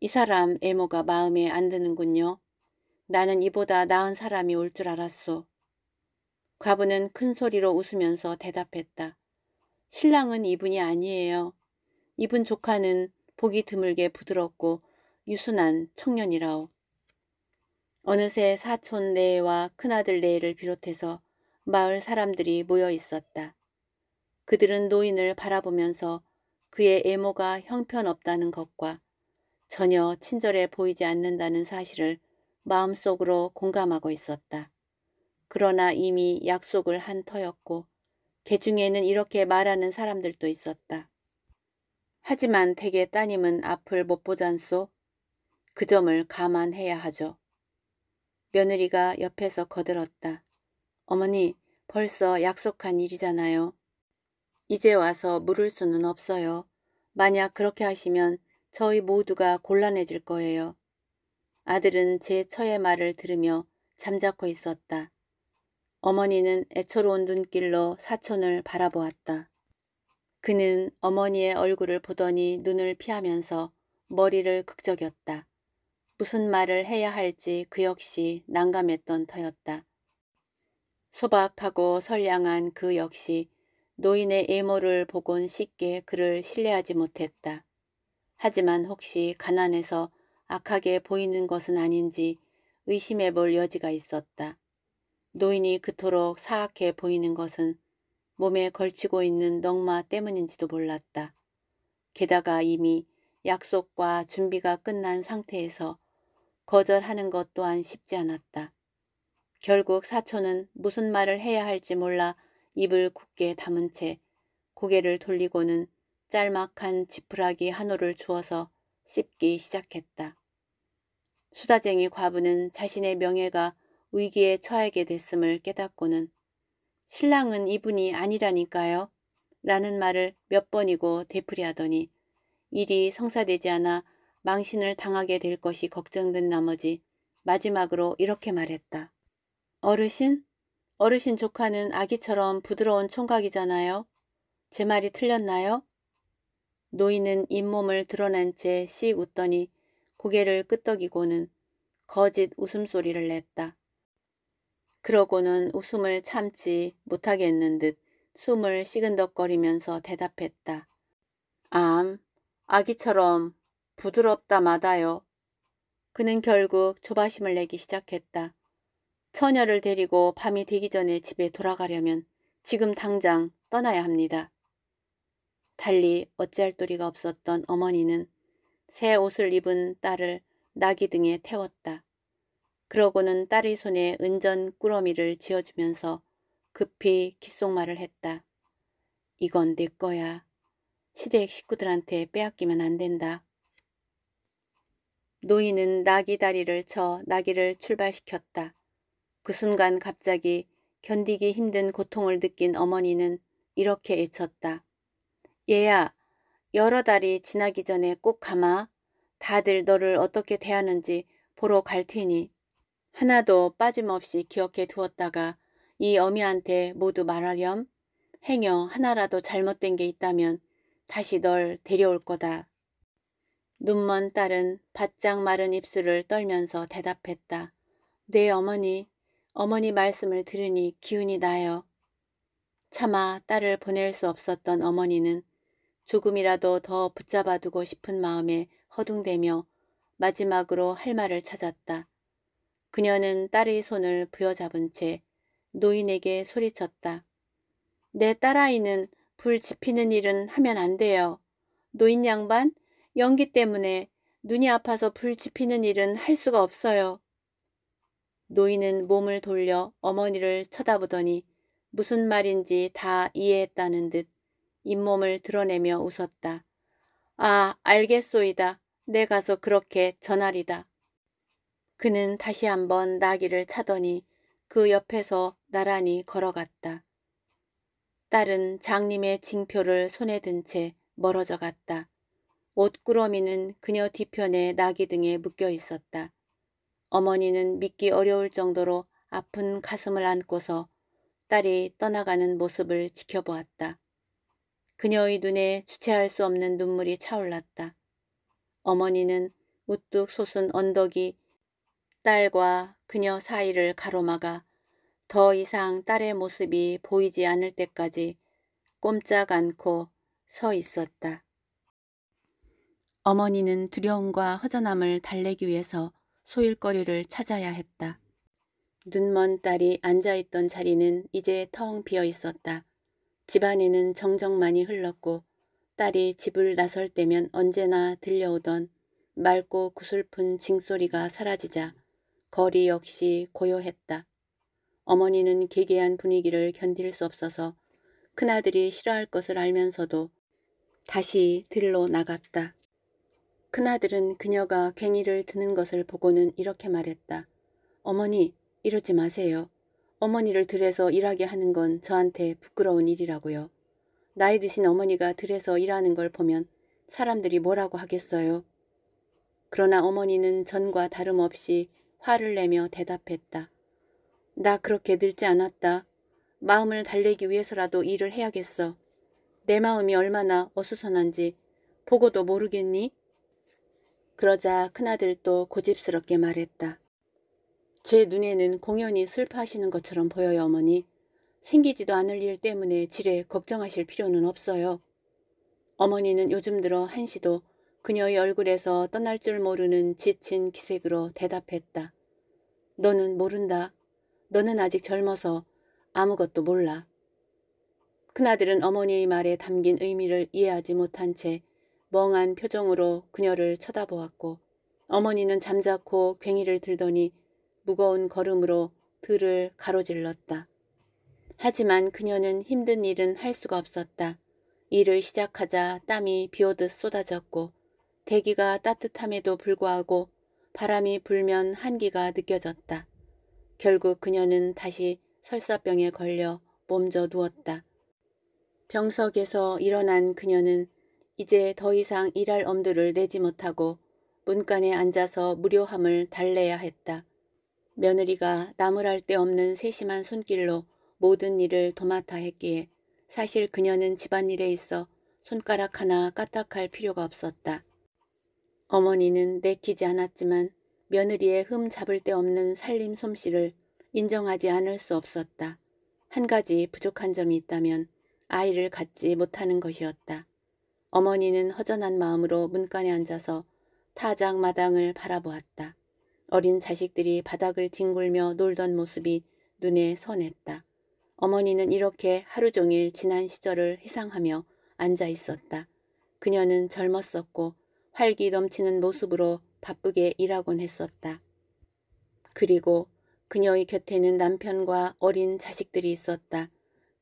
이 사람 애모가 마음에 안 드는군요. 나는 이보다 나은 사람이 올 줄 알았소. 과부는 큰 소리로 웃으면서 대답했다. 신랑은 이분이 아니에요. 이분 조카는 보기 드물게 부드럽고 유순한 청년이라오. 어느새 사촌 내외와 큰아들 내외를 비롯해서 마을 사람들이 모여 있었다. 그들은 노인을 바라보면서 그의 애모가 형편없다는 것과 전혀 친절해 보이지 않는다는 사실을 마음속으로 공감하고 있었다. 그러나 이미 약속을 한 터였고 개 중에는 이렇게 말하는 사람들도 있었다. 하지만 대개 따님은 앞을 못 보잖소. 그 점을 감안해야 하죠. 며느리가 옆에서 거들었다. 어머니, 벌써 약속한 일이잖아요. 이제 와서 물을 수는 없어요. 만약 그렇게 하시면 저희 모두가 곤란해질 거예요. 아들은 제 처의 말을 들으며 잠자코 있었다. 어머니는 애처로운 눈길로 사촌을 바라보았다. 그는 어머니의 얼굴을 보더니 눈을 피하면서 머리를 극적였다. 무슨 말을 해야 할지 그 역시 난감했던 터였다. 소박하고 선량한 그 역시 노인의 애모를 보곤 쉽게 그를 신뢰하지 못했다. 하지만 혹시 가난해서 악하게 보이는 것은 아닌지 의심해 볼 여지가 있었다. 노인이 그토록 사악해 보이는 것은 몸에 걸치고 있는 넝마 때문인지도 몰랐다. 게다가 이미 약속과 준비가 끝난 상태에서 거절하는 것 또한 쉽지 않았다. 결국 사촌은 무슨 말을 해야 할지 몰라 입을 굳게 담은 채 고개를 돌리고는 짤막한 지푸라기 한올을 주어서 씹기 시작했다. 수다쟁이 과부는 자신의 명예가 위기에 처하게 됐음을 깨닫고는 신랑은 이분이 아니라니까요. 라는 말을 몇 번이고 되풀이하더니 일이 성사되지 않아 망신을 당하게 될 것이 걱정된 나머지 마지막으로 이렇게 말했다. 어르신? 어르신 조카는 아기처럼 부드러운 총각이잖아요. 제 말이 틀렸나요? 노인은 잇몸을 드러낸 채 씩 웃더니 고개를 끄덕이고는 거짓 웃음소리를 냈다. 그러고는 웃음을 참지 못하겠는 듯 숨을 시근덕거리면서 대답했다. 암, 아기처럼 부드럽다 마다요. 그는 결국 조바심을 내기 시작했다. 처녀를 데리고 밤이 되기 전에 집에 돌아가려면 지금 당장 떠나야 합니다. 달리 어찌할 도리가 없었던 어머니는 새 옷을 입은 딸을 나기 등에 태웠다. 그러고는 딸의 손에 은전 꾸러미를 지어주면서 급히 귓속말을 했다. 이건 내 거야. 시댁 식구들한테 빼앗기면 안 된다. 노인은 나기 다리를 쳐 나기를 출발시켰다. 그 순간 갑자기 견디기 힘든 고통을 느낀 어머니는 이렇게 애쳤다. 얘야, 여러 달이 지나기 전에 꼭 가마. 다들 너를 어떻게 대하는지 보러 갈 테니. 하나도 빠짐없이 기억해 두었다가 이 어미한테 모두 말하렴. 행여 하나라도 잘못된 게 있다면 다시 널 데려올 거다. 눈먼 딸은 바짝 마른 입술을 떨면서 대답했다. 네 어머니. 어머니 말씀을 들으니 기운이 나요. 차마 딸을 보낼 수 없었던 어머니는 조금이라도 더 붙잡아 두고 싶은 마음에 허둥대며 마지막으로 할 말을 찾았다. 그녀는 딸의 손을 부여잡은 채 노인에게 소리쳤다. 내 딸아이는 불 지피는 일은 하면 안 돼요. 노인 양반, 연기 때문에 눈이 아파서 불 지피는 일은 할 수가 없어요. 노인은 몸을 돌려 어머니를 쳐다보더니 무슨 말인지 다 이해했다는 듯 잇몸을 드러내며 웃었다. 아 알겠소이다. 내 가서 그렇게 전하리다. 그는 다시 한번 나귀를 차더니 그 옆에서 나란히 걸어갔다. 딸은 장님의 징표를 손에 든 채 멀어져 갔다. 옷구러미는 그녀 뒤편에 나귀 등에 묶여 있었다. 어머니는 믿기 어려울 정도로 아픈 가슴을 안고서 딸이 떠나가는 모습을 지켜보았다. 그녀의 눈에 주체할 수 없는 눈물이 차올랐다. 어머니는 우뚝 솟은 언덕이 딸과 그녀 사이를 가로막아 더 이상 딸의 모습이 보이지 않을 때까지 꼼짝 않고 서 있었다. 어머니는 두려움과 허전함을 달래기 위해서 소일거리를 찾아야 했다. 눈먼 딸이 앉아있던 자리는 이제 텅 비어 있었다. 집안에는 정적만이 흘렀고 딸이 집을 나설 때면 언제나 들려오던 맑고 구슬픈 징소리가 사라지자 거리 역시 고요했다. 어머니는 개개한 분위기를 견딜 수 없어서 큰아들이 싫어할 것을 알면서도 다시 들러 나갔다. 큰아들은 그녀가 괭이를 드는 것을 보고는 이렇게 말했다. 어머니, 이러지 마세요. 어머니를 들에서 일하게 하는 건 저한테 부끄러운 일이라고요. 나이 드신 어머니가 들에서 일하는 걸 보면 사람들이 뭐라고 하겠어요. 그러나 어머니는 전과 다름없이 화를 내며 대답했다. 나 그렇게 늙지 않았다. 마음을 달래기 위해서라도 일을 해야겠어. 내 마음이 얼마나 어수선한지 보고도 모르겠니? 그러자 큰아들도 고집스럽게 말했다. 제 눈에는 공연히 슬퍼하시는 것처럼 보여요 어머니. 생기지도 않을 일 때문에 지레 걱정하실 필요는 없어요. 어머니는 요즘 들어 한시도 그녀의 얼굴에서 떠날 줄 모르는 지친 기색으로 대답했다. 너는 모른다. 너는 아직 젊어서 아무것도 몰라. 큰아들은 어머니의 말에 담긴 의미를 이해하지 못한 채 멍한 표정으로 그녀를 쳐다보았고 어머니는 잠자코 괭이를 들더니 무거운 걸음으로 들을 가로질렀다. 하지만 그녀는 힘든 일은 할 수가 없었다. 일을 시작하자 땀이 비오듯 쏟아졌고 대기가 따뜻함에도 불구하고 바람이 불면 한기가 느껴졌다. 결국 그녀는 다시 설사병에 걸려 몸져 누웠다. 병석에서 일어난 그녀는 이제 더 이상 일할 엄두를 내지 못하고 문간에 앉아서 무료함을 달래야 했다. 며느리가 나무랄 데 없는 세심한 손길로 모든 일을 도맡아 했기에 사실 그녀는 집안일에 있어 손가락 하나 까딱할 필요가 없었다. 어머니는 내키지 않았지만 며느리의 흠 잡을 데 없는 살림 솜씨를 인정하지 않을 수 없었다. 한 가지 부족한 점이 있다면 아이를 갖지 못하는 것이었다. 어머니는 허전한 마음으로 문간에 앉아서 타작 마당을 바라보았다. 어린 자식들이 바닥을 뒹굴며 놀던 모습이 눈에 선했다. 어머니는 이렇게 하루 종일 지난 시절을 회상하며 앉아 있었다. 그녀는 젊었었고 활기 넘치는 모습으로 바쁘게 일하곤 했었다. 그리고 그녀의 곁에는 남편과 어린 자식들이 있었다.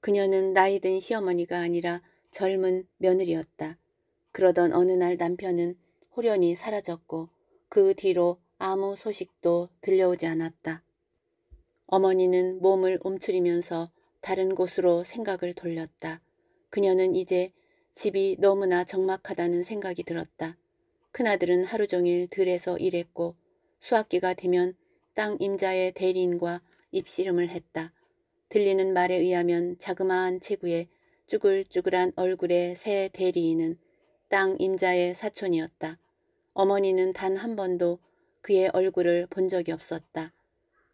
그녀는 나이든 시어머니가 아니라 젊은 며느리였다. 그러던 어느 날 남편은 홀연히 사라졌고 그 뒤로 아무 소식도 들려오지 않았다. 어머니는 몸을 움츠리면서 다른 곳으로 생각을 돌렸다. 그녀는 이제 집이 너무나 적막하다는 생각이 들었다. 큰아들은 하루 종일 들에서 일했고 수학기가 되면 땅 임자의 대리인과 입씨름을 했다. 들리는 말에 의하면 자그마한 체구에 쭈글쭈글한 얼굴의 새 대리인은 땅 임자의 사촌이었다. 어머니는 단 한 번도 그의 얼굴을 본 적이 없었다.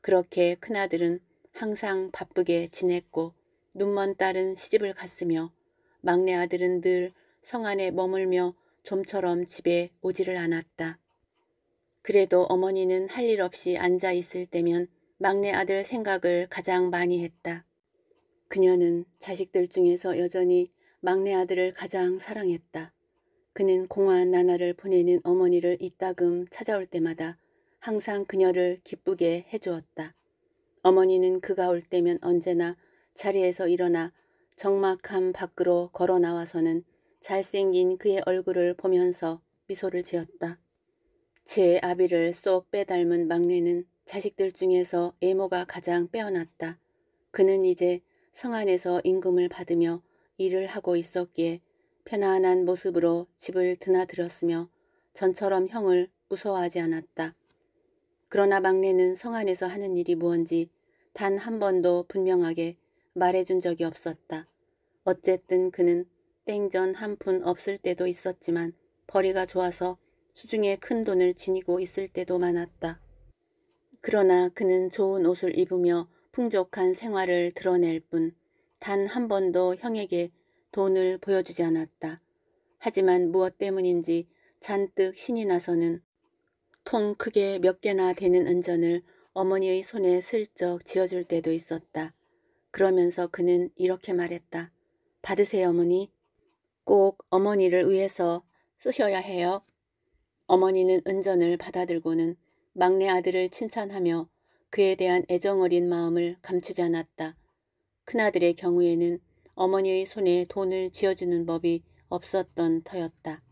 그렇게 큰아들은 항상 바쁘게 지냈고 눈먼 딸은 시집을 갔으며 막내 아들은 늘 성안에 머물며 좀처럼 집에 오지를 않았다. 그래도 어머니는 할 일 없이 앉아 있을 때면 막내 아들 생각을 가장 많이 했다. 그녀는 자식들 중에서 여전히 막내 아들을 가장 사랑했다. 그는 공허한 나날을 보내는 어머니를 이따금 찾아올 때마다 항상 그녀를 기쁘게 해주었다. 어머니는 그가 올 때면 언제나 자리에서 일어나 정막함 밖으로 걸어 나와서는 잘생긴 그의 얼굴을 보면서 미소를 지었다. 제 아비를 쏙 빼닮은 막내는 자식들 중에서 애모가 가장 빼어났다. 그는 이제 성 안에서 임금을 받으며 일을 하고 있었기에 편안한 모습으로 집을 드나들었으며 전처럼 형을 무서워하지 않았다. 그러나 막내는 성 안에서 하는 일이 무언지 단 한 번도 분명하게 말해준 적이 없었다. 어쨌든 그는 땡전 한 푼 없을 때도 있었지만 벌이가 좋아서 수중에 큰 돈을 지니고 있을 때도 많았다. 그러나 그는 좋은 옷을 입으며 풍족한 생활을 드러낼 뿐 단 한 번도 형에게 돈을 보여주지 않았다. 하지만 무엇 때문인지 잔뜩 신이 나서는 통 크게 몇 개나 되는 은전을 어머니의 손에 슬쩍 쥐어줄 때도 있었다. 그러면서 그는 이렇게 말했다. 받으세요 어머니. 꼭 어머니를 위해서 쓰셔야 해요. 어머니는 은전을 받아들고는 막내 아들을 칭찬하며 그에 대한 애정어린 마음을 감추지 않았다. 큰아들의 경우에는 어머니의 손에 돈을 쥐어주는 법이 없었던 터였다.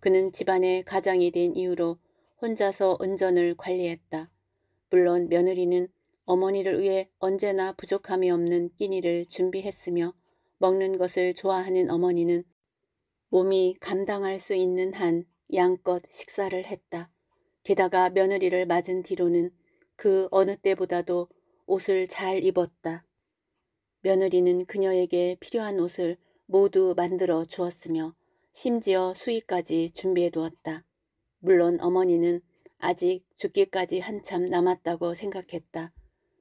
그는 집안의 가장이 된 이유로 혼자서 은전을 관리했다. 물론 며느리는 어머니를 위해 언제나 부족함이 없는 끼니를 준비했으며 먹는 것을 좋아하는 어머니는 몸이 감당할 수 있는 한 양껏 식사를 했다. 게다가 며느리를 맞은 뒤로는 그 어느 때보다도 옷을 잘 입었다. 며느리는 그녀에게 필요한 옷을 모두 만들어 주었으며 심지어 수의까지 준비해 두었다. 물론 어머니는 아직 죽기까지 한참 남았다고 생각했다.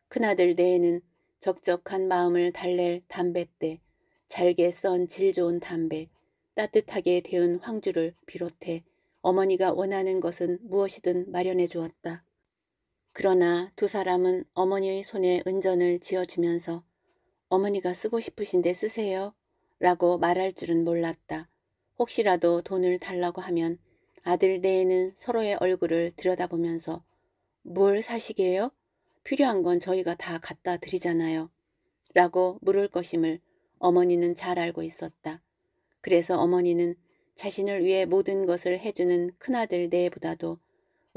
큰아들 내에는 적적한 마음을 달랠 담뱃대, 잘게 썬 질 좋은 담배, 따뜻하게 데운 황주를 비롯해 어머니가 원하는 것은 무엇이든 마련해 주었다. 그러나 두 사람은 어머니의 손에 은전을 지어주면서 어머니가 쓰고 싶으신데 쓰세요 라고 말할 줄은 몰랐다. 혹시라도 돈을 달라고 하면 아들 내에는 서로의 얼굴을 들여다보면서 뭘 사시게요? 필요한 건 저희가 다 갖다 드리잖아요. 라고 물을 것임을 어머니는 잘 알고 있었다. 그래서 어머니는 자신을 위해 모든 것을 해주는 큰아들 내보다도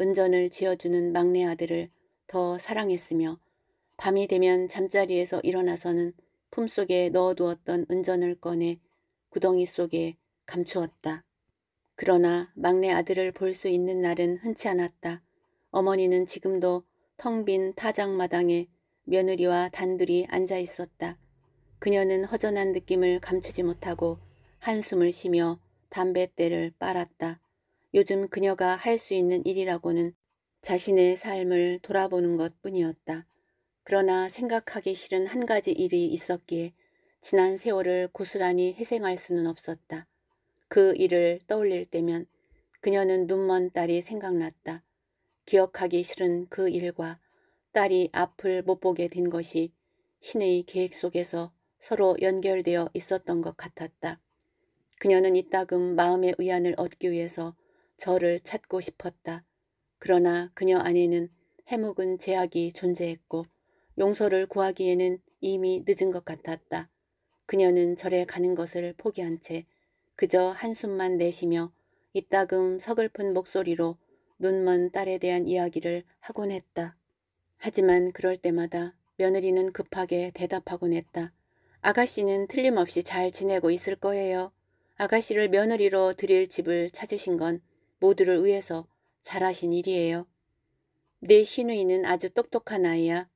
은전을 지어주는 막내 아들을 더 사랑했으며 밤이 되면 잠자리에서 일어나서는 품속에 넣어두었던 은전을 꺼내 구덩이 속에 감추었다. 그러나 막내 아들을 볼 수 있는 날은 흔치 않았다. 어머니는 지금도 텅 빈 타작마당에 며느리와 단둘이 앉아 있었다. 그녀는 허전한 느낌을 감추지 못하고 한숨을 쉬며 담뱃대를 빨았다. 요즘 그녀가 할 수 있는 일이라고는 자신의 삶을 돌아보는 것 뿐이었다. 그러나 생각하기 싫은 한 가지 일이 있었기에 지난 세월을 고스란히 회생할 수는 없었다. 그 일을 떠올릴 때면 그녀는 눈먼 딸이 생각났다. 기억하기 싫은 그 일과 딸이 앞을 못 보게 된 것이 신의 계획 속에서 서로 연결되어 있었던 것 같았다. 그녀는 이따금 마음의 의안을 얻기 위해서 저를 찾고 싶었다. 그러나 그녀 안에는 해묵은 제약이 존재했고 용서를 구하기에는 이미 늦은 것 같았다. 그녀는 절에 가는 것을 포기한 채 그저 한숨만 내쉬며 이따금 서글픈 목소리로 눈먼 딸에 대한 이야기를 하곤 했다. 하지만 그럴 때마다 며느리는 급하게 대답하곤 했다. 아가씨는 틀림없이 잘 지내고 있을 거예요. 아가씨를 며느리로 드릴 집을 찾으신 건 모두를 위해서 잘하신 일이에요. 내 시누이는 아주 똑똑한 아이야.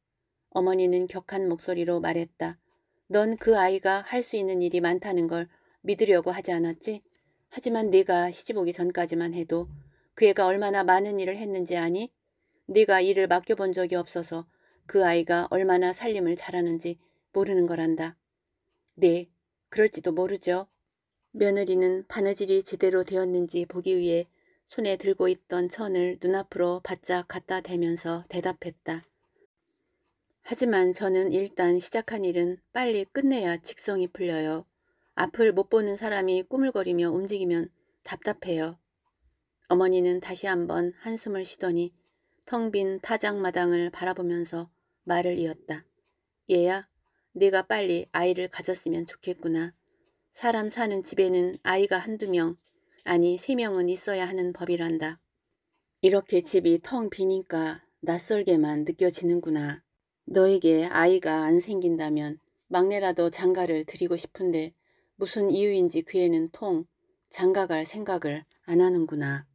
어머니는 격한 목소리로 말했다. 넌 그 아이가 할 수 있는 일이 많다는 걸 믿으려고 하지 않았지? 하지만 네가 시집오기 전까지만 해도 그 애가 얼마나 많은 일을 했는지 아니? 네가 일을 맡겨본 적이 없어서 그 아이가 얼마나 살림을 잘하는지 모르는 거란다. 네, 그럴지도 모르죠. 며느리는 바느질이 제대로 되었는지 보기 위해 손에 들고 있던 천을 눈앞으로 바짝 갖다 대면서 대답했다. 하지만 저는 일단 시작한 일은 빨리 끝내야 직성이 풀려요. 앞을 못 보는 사람이 꾸물거리며 움직이면 답답해요. 어머니는 다시 한번 한숨을 쉬더니 텅 빈 타작마당을 바라보면서 말을 이었다. 얘야, 네가 빨리 아이를 가졌으면 좋겠구나. 사람 사는 집에는 아이가 한두 명 아니 세 명은 있어야 하는 법이란다. 이렇게 집이 텅 비니까 낯설게만 느껴지는구나. 너에게 아이가 안 생긴다면 막내라도 장가를 드리고 싶은데 무슨 이유인지 그 애는 통 장가갈 생각을 안 하는구나.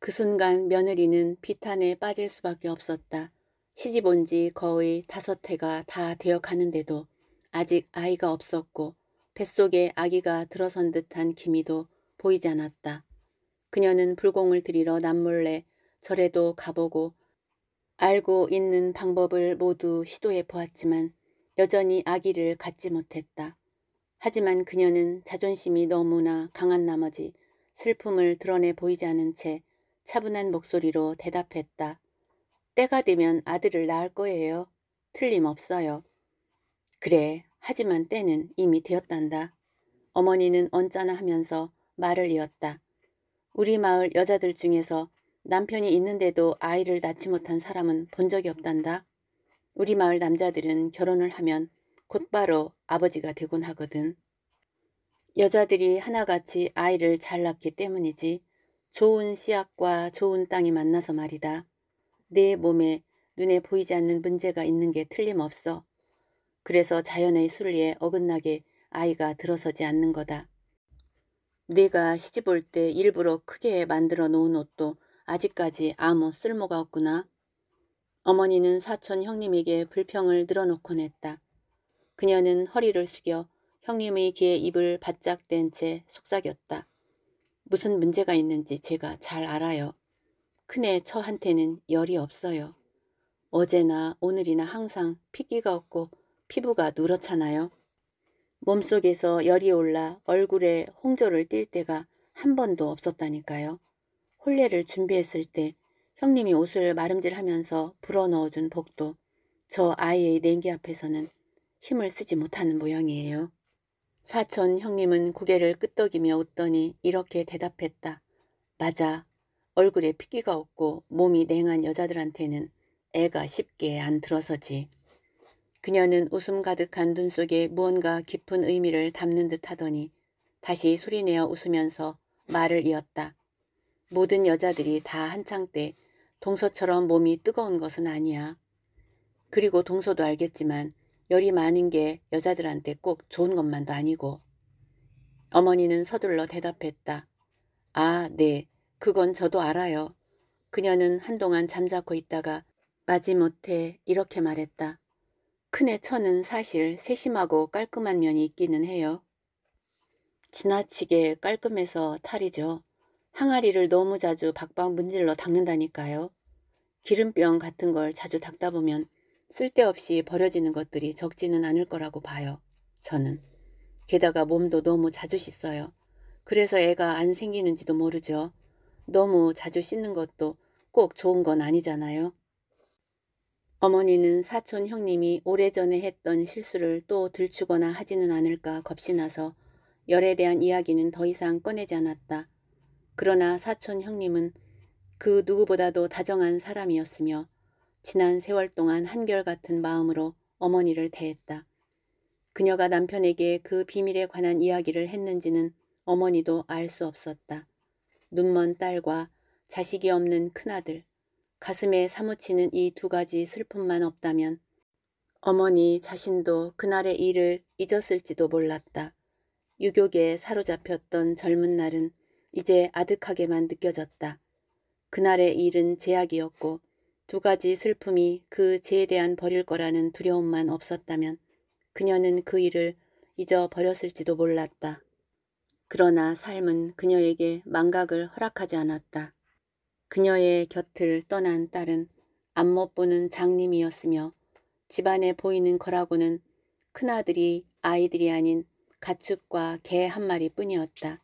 그 순간 며느리는 비탄에 빠질 수밖에 없었다. 시집 온 지 거의 다섯 해가 다 되어 가는데도 아직 아이가 없었고 뱃속에 아기가 들어선 듯한 기미도 보이지 않았다. 그녀는 불공을 들이러 남몰래 절에도 가보고 알고 있는 방법을 모두 시도해 보았지만 여전히 아기를 갖지 못했다. 하지만 그녀는 자존심이 너무나 강한 나머지 슬픔을 드러내 보이지 않은 채 차분한 목소리로 대답했다. 때가 되면 아들을 낳을 거예요. 틀림없어요. 그래, 하지만 때는 이미 되었단다. 어머니는 언짢아 하면서 말을 이었다. 우리 마을 여자들 중에서 남편이 있는데도 아이를 낳지 못한 사람은 본 적이 없단다. 우리 마을 남자들은 결혼을 하면 곧바로 아버지가 되곤 하거든. 여자들이 하나같이 아이를 잘 낳기 때문이지 좋은 씨앗과 좋은 땅이 만나서 말이다. 내 몸에 눈에 보이지 않는 문제가 있는 게 틀림없어. 그래서 자연의 순리에 어긋나게 아이가 들어서지 않는 거다. 네가 시집 올 때 일부러 크게 만들어 놓은 옷도 아직까지 아무 쓸모가 없구나. 어머니는 사촌 형님에게 불평을 늘어놓곤 했다. 그녀는 허리를 숙여 형님의 귀에 입을 바짝 댄 채 속삭였다. 무슨 문제가 있는지 제가 잘 알아요. 큰애 저한테는 열이 없어요. 어제나 오늘이나 항상 핏기가 없고 피부가 누렇잖아요. 몸속에서 열이 올라 얼굴에 홍조를 띨 때가 한 번도 없었다니까요. 혼례를 준비했을 때 형님이 옷을 마름질하면서 불어넣어준 복도 저 아이의 냉기 앞에서는 힘을 쓰지 못하는 모양이에요. 사촌 형님은 고개를 끄덕이며 웃더니 이렇게 대답했다. 맞아. 얼굴에 핏기가 없고 몸이 냉한 여자들한테는 애가 쉽게 안 들어서지. 그녀는 웃음 가득한 눈 속에 무언가 깊은 의미를 담는 듯 하더니 다시 소리내어 웃으면서 말을 이었다. 모든 여자들이 다 한창 때 동서처럼 몸이 뜨거운 것은 아니야. 그리고 동서도 알겠지만 열이 많은 게 여자들한테 꼭 좋은 것만도 아니고. 어머니는 서둘러 대답했다. 아, 네. 그건 저도 알아요. 그녀는 한동안 잠자코 있다가 마지못해 이렇게 말했다. 큰애 처는 사실 세심하고 깔끔한 면이 있기는 해요. 지나치게 깔끔해서 탈이죠. 항아리를 너무 자주 박박 문질러 닦는다니까요. 기름병 같은 걸 자주 닦다 보면 쓸데없이 버려지는 것들이 적지는 않을 거라고 봐요. 저는. 게다가 몸도 너무 자주 씻어요. 그래서 애가 안 생기는지도 모르죠. 너무 자주 씻는 것도 꼭 좋은 건 아니잖아요. 어머니는 사촌 형님이 오래전에 했던 실수를 또 들추거나 하지는 않을까 겁이 나서 열에 대한 이야기는 더 이상 꺼내지 않았다. 그러나 사촌 형님은 그 누구보다도 다정한 사람이었으며 지난 세월 동안 한결같은 마음으로 어머니를 대했다. 그녀가 남편에게 그 비밀에 관한 이야기를 했는지는 어머니도 알 수 없었다. 눈먼 딸과 자식이 없는 큰아들, 가슴에 사무치는 이 두 가지 슬픔만 없다면 어머니 자신도 그날의 일을 잊었을지도 몰랐다. 유격에 사로잡혔던 젊은 날은 이제 아득하게만 느껴졌다. 그날의 일은 제약이었고 두 가지 슬픔이 그 죄에 대한 버릴 거라는 두려움만 없었다면 그녀는 그 일을 잊어버렸을지도 몰랐다. 그러나 삶은 그녀에게 망각을 허락하지 않았다. 그녀의 곁을 떠난 딸은 안 못 보는 장님이었으며 집안에 보이는 거라고는 큰아들이 아이들이 아닌 가축과 개 한 마리뿐이었다.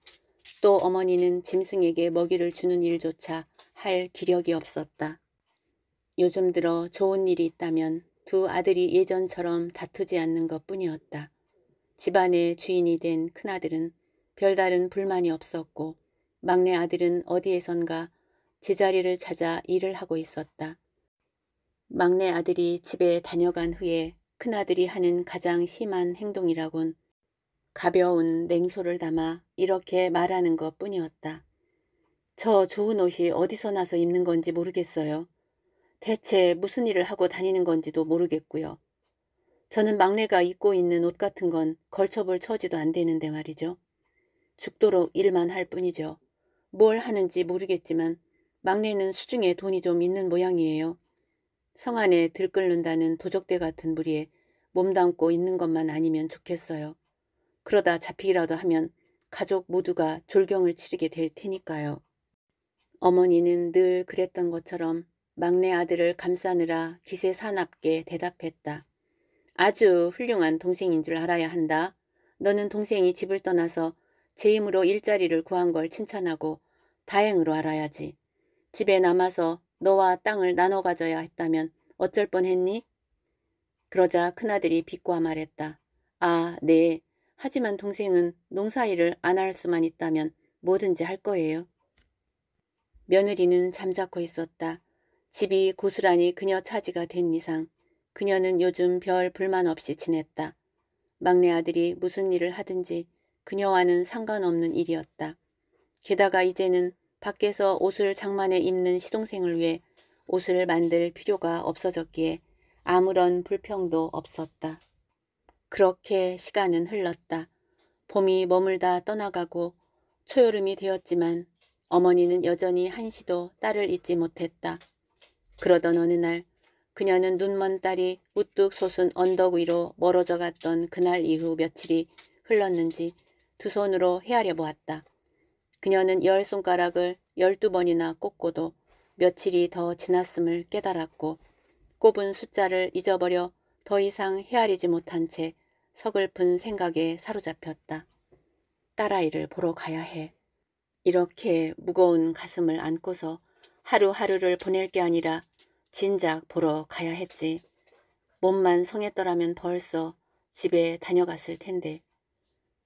또 어머니는 짐승에게 먹이를 주는 일조차 할 기력이 없었다. 요즘 들어 좋은 일이 있다면 두 아들이 예전처럼 다투지 않는 것뿐이었다. 집안의 주인이 된 큰아들은 별다른 불만이 없었고 막내 아들은 어디에선가 제자리를 찾아 일을 하고 있었다. 막내 아들이 집에 다녀간 후에 큰아들이 하는 가장 심한 행동이라곤 가벼운 냉소를 담아 이렇게 말하는 것 뿐이었다. 저 좋은 옷이 어디서 나서 입는 건지 모르겠어요. 대체 무슨 일을 하고 다니는 건지도 모르겠고요. 저는 막내가 입고 있는 옷 같은 건 걸쳐볼 처지도 안 되는데 말이죠. 죽도록 일만 할 뿐이죠. 뭘 하는지 모르겠지만 막내는 수중에 돈이 좀 있는 모양이에요. 성 안에 들끓는다는 도적대 같은 무리에 몸담고 있는 것만 아니면 좋겠어요. 그러다 잡히기라도 하면 가족 모두가 졸경을 치르게 될 테니까요. 어머니는 늘 그랬던 것처럼 막내 아들을 감싸느라 기세 사납게 대답했다. 아주 훌륭한 동생인 줄 알아야 한다. 너는 동생이 집을 떠나서 제 힘으로 일자리를 구한 걸 칭찬하고 다행으로 알아야지. 집에 남아서 너와 땅을 나눠 가져야 했다면 어쩔 뻔했니? 그러자 큰아들이 비꼬아 말했다. 아, 네. 하지만 동생은 농사일을 안 할 수만 있다면 뭐든지 할 거예요. 며느리는 잠자코 있었다. 집이 고스란히 그녀 차지가 된 이상 그녀는 요즘 별 불만 없이 지냈다. 막내 아들이 무슨 일을 하든지 그녀와는 상관없는 일이었다. 게다가 이제는 밖에서 옷을 장만해 입는 시동생을 위해 옷을 만들 필요가 없어졌기에 아무런 불평도 없었다. 그렇게 시간은 흘렀다. 봄이 머물다 떠나가고 초여름이 되었지만 어머니는 여전히 한시도 딸을 잊지 못했다. 그러던 어느 날 그녀는 눈먼 딸이 우뚝 솟은 언덕 위로 멀어져 갔던 그날 이후 며칠이 흘렀는지 두 손으로 헤아려 보았다. 그녀는 열 손가락을 열두 번이나 꼽고도 며칠이 더 지났음을 깨달았고 꼽은 숫자를 잊어버려 더 이상 헤아리지 못한 채 서글픈 생각에 사로잡혔다. 딸아이를 보러 가야 해. 이렇게 무거운 가슴을 안고서 하루하루를 보낼 게 아니라 진작 보러 가야 했지. 몸만 성했더라면 벌써 집에 다녀갔을 텐데.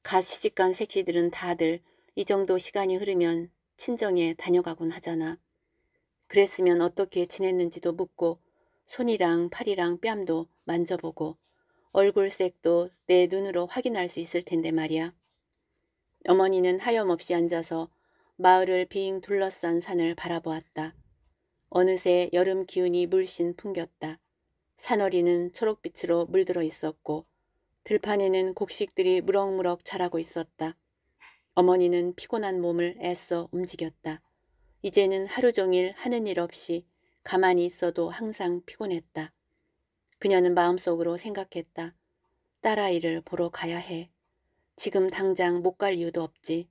가 시집간 새끼들은 다들 이 정도 시간이 흐르면 친정에 다녀가곤 하잖아. 그랬으면 어떻게 지냈는지도 묻고 손이랑 팔이랑 뺨도 만져보고 얼굴색도 내 눈으로 확인할 수 있을 텐데 말이야. 어머니는 하염없이 앉아서 마을을 빙 둘러싼 산을 바라보았다. 어느새 여름 기운이 물씬 풍겼다. 산허리는 초록빛으로 물들어 있었고 들판에는 곡식들이 무럭무럭 자라고 있었다. 어머니는 피곤한 몸을 애써 움직였다. 이제는 하루 종일 하는 일 없이 가만히 있어도 항상 피곤했다. 그녀는 마음속으로 생각했다. 딸아이를 보러 가야 해. 지금 당장 못 갈 이유도 없지.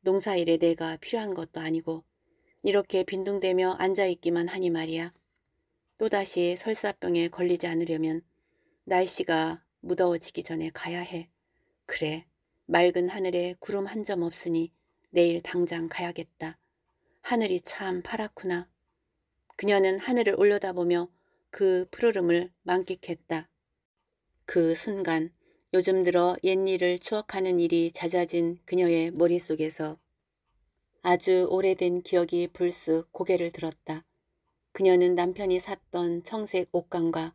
농사일에 내가 필요한 것도 아니고 이렇게 빈둥대며 앉아있기만 하니 말이야. 또다시 설사병에 걸리지 않으려면 날씨가 무더워지기 전에 가야 해. 그래, 맑은 하늘에 구름 한 점 없으니 내일 당장 가야겠다. 하늘이 참 파랗구나. 그녀는 하늘을 올려다보며 그 푸르름을 만끽했다. 그 순간 요즘 들어 옛일을 추억하는 일이 잦아진 그녀의 머릿속에서 아주 오래된 기억이 불쑥 고개를 들었다. 그녀는 남편이 샀던 청색 옷감과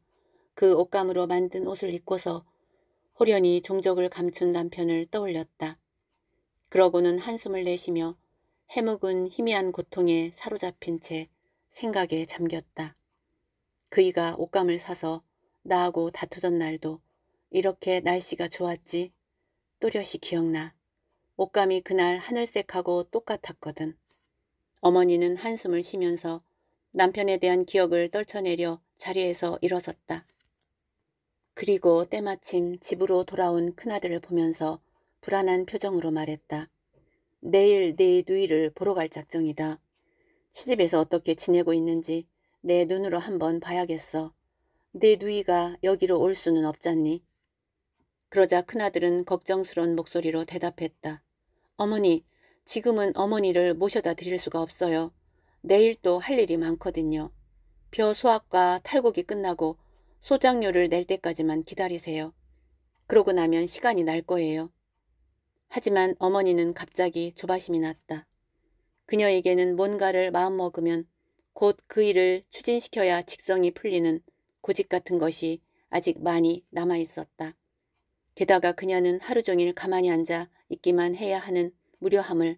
그 옷감으로 만든 옷을 입고서 호련히 종적을 감춘 남편을 떠올렸다. 그러고는 한숨을 내쉬며 해묵은 희미한 고통에 사로잡힌 채 생각에 잠겼다. 그이가 옷감을 사서 나하고 다투던 날도 이렇게 날씨가 좋았지 또렷이 기억나. 옷감이 그날 하늘색하고 똑같았거든. 어머니는 한숨을 쉬면서 남편에 대한 기억을 떨쳐내려 자리에서 일어섰다. 그리고 때마침 집으로 돌아온 큰아들을 보면서 불안한 표정으로 말했다. 내일 네 누이를 보러 갈 작정이다. 시집에서 어떻게 지내고 있는지 내 눈으로 한번 봐야겠어. 네 누이가 여기로 올 수는 없잖니. 그러자 큰아들은 걱정스러운 목소리로 대답했다. 어머니, 지금은 어머니를 모셔다 드릴 수가 없어요. 내일 또 할 일이 많거든요. 벼 수확과 탈곡이 끝나고 소장료를 낼 때까지만 기다리세요. 그러고 나면 시간이 날 거예요. 하지만 어머니는 갑자기 조바심이 났다. 그녀에게는 뭔가를 마음먹으면 곧 그 일을 추진시켜야 직성이 풀리는 고집 같은 것이 아직 많이 남아있었다. 게다가 그녀는 하루 종일 가만히 앉아 있기만 해야 하는 무료함을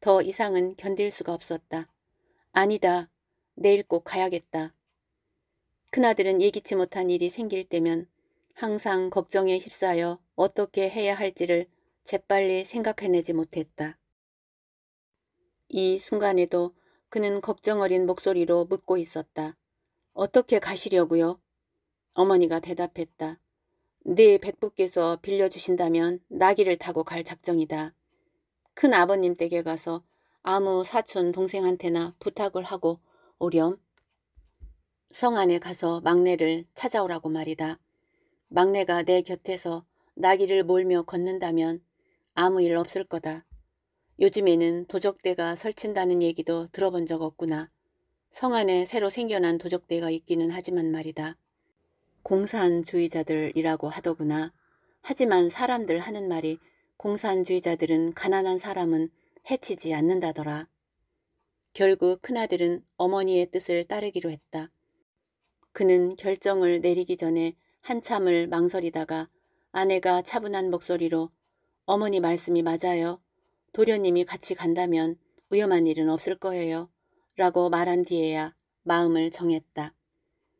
더 이상은 견딜 수가 없었다. 아니다. 내일 꼭 가야겠다. 큰아들은 예기치 못한 일이 생길 때면 항상 걱정에 휩싸여 어떻게 해야 할지를 재빨리 생각해내지 못했다. 이 순간에도 그는 걱정 어린 목소리로 묻고 있었다. 어떻게 가시려고요? 어머니가 대답했다. 네 백부께서 빌려주신다면 나기를 타고 갈 작정이다. 큰 아버님 댁에 가서 아무 사촌 동생한테나 부탁을 하고 오렴. 성 안에 가서 막내를 찾아오라고 말이다. 막내가 내 곁에서 나귀를 몰며 걷는다면 아무 일 없을 거다. 요즘에는 도적대가 설친다는 얘기도 들어본 적 없구나. 성 안에 새로 생겨난 도적대가 있기는 하지만 말이다. 공산주의자들이라고 하더구나. 하지만 사람들 하는 말이 공산주의자들은 가난한 사람은 해치지 않는다더라. 결국 큰아들은 어머니의 뜻을 따르기로 했다. 그는 결정을 내리기 전에 한참을 망설이다가 아내가 차분한 목소리로 어머니 말씀이 맞아요. 도련님이 같이 간다면 위험한 일은 없을 거예요. 라고 말한 뒤에야 마음을 정했다.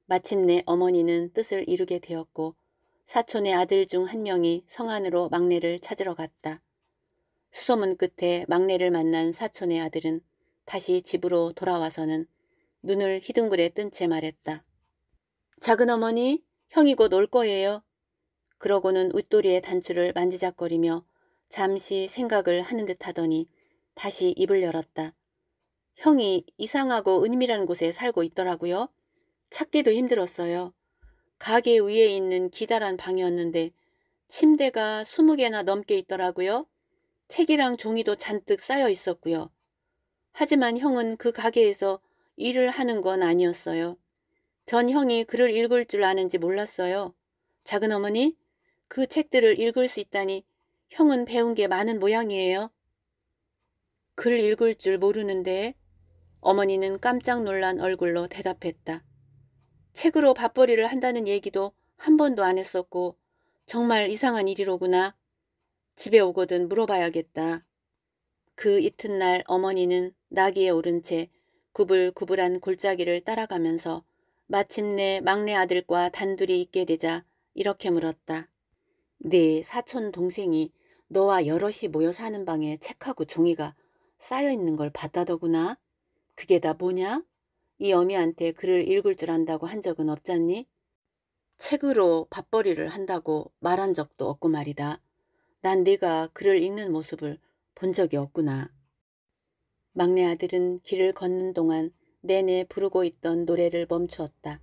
마침내 어머니는 뜻을 이루게 되었고 사촌의 아들 중 한 명이 성안으로 막내를 찾으러 갔다. 수소문 끝에 막내를 만난 사촌의 아들은 다시 집으로 돌아와서는 눈을 희둥그레 뜬 채 말했다. 작은 어머니 형이 곧 올 거예요. 그러고는 웃돌이의 단추를 만지작거리며 잠시 생각을 하는 듯 하더니 다시 입을 열었다. 형이 이상하고 은밀한 곳에 살고 있더라고요. 찾기도 힘들었어요. 가게 위에 있는 기다란 방이었는데 침대가 20개나 넘게 있더라고요. 책이랑 종이도 잔뜩 쌓여 있었고요. 하지만 형은 그 가게에서 일을 하는 건 아니었어요. 전 형이 글을 읽을 줄 아는지 몰랐어요. 작은 어머니, 그 책들을 읽을 수 있다니 형은 배운 게 많은 모양이에요. 글 읽을 줄 모르는데 어머니는 깜짝 놀란 얼굴로 대답했다. 책으로 밥벌이를 한다는 얘기도 한 번도 안 했었고 정말 이상한 일이로구나. 집에 오거든 물어봐야겠다. 그 이튿날 어머니는 나귀에 오른 채 구불구불한 골짜기를 따라가면서 마침내 막내 아들과 단둘이 있게 되자 이렇게 물었다. 네 사촌 동생이 너와 여럿이 모여 사는 방에 책하고 종이가 쌓여 있는 걸 봤다더구나. 그게 다 뭐냐? 이 어미한테 글을 읽을 줄 안다고 한 적은 없잖니? 책으로 밥벌이를 한다고 말한 적도 없고 말이다. 난 네가 글을 읽는 모습을 본 적이 없구나. 막내 아들은 길을 걷는 동안 내내 부르고 있던 노래를 멈추었다.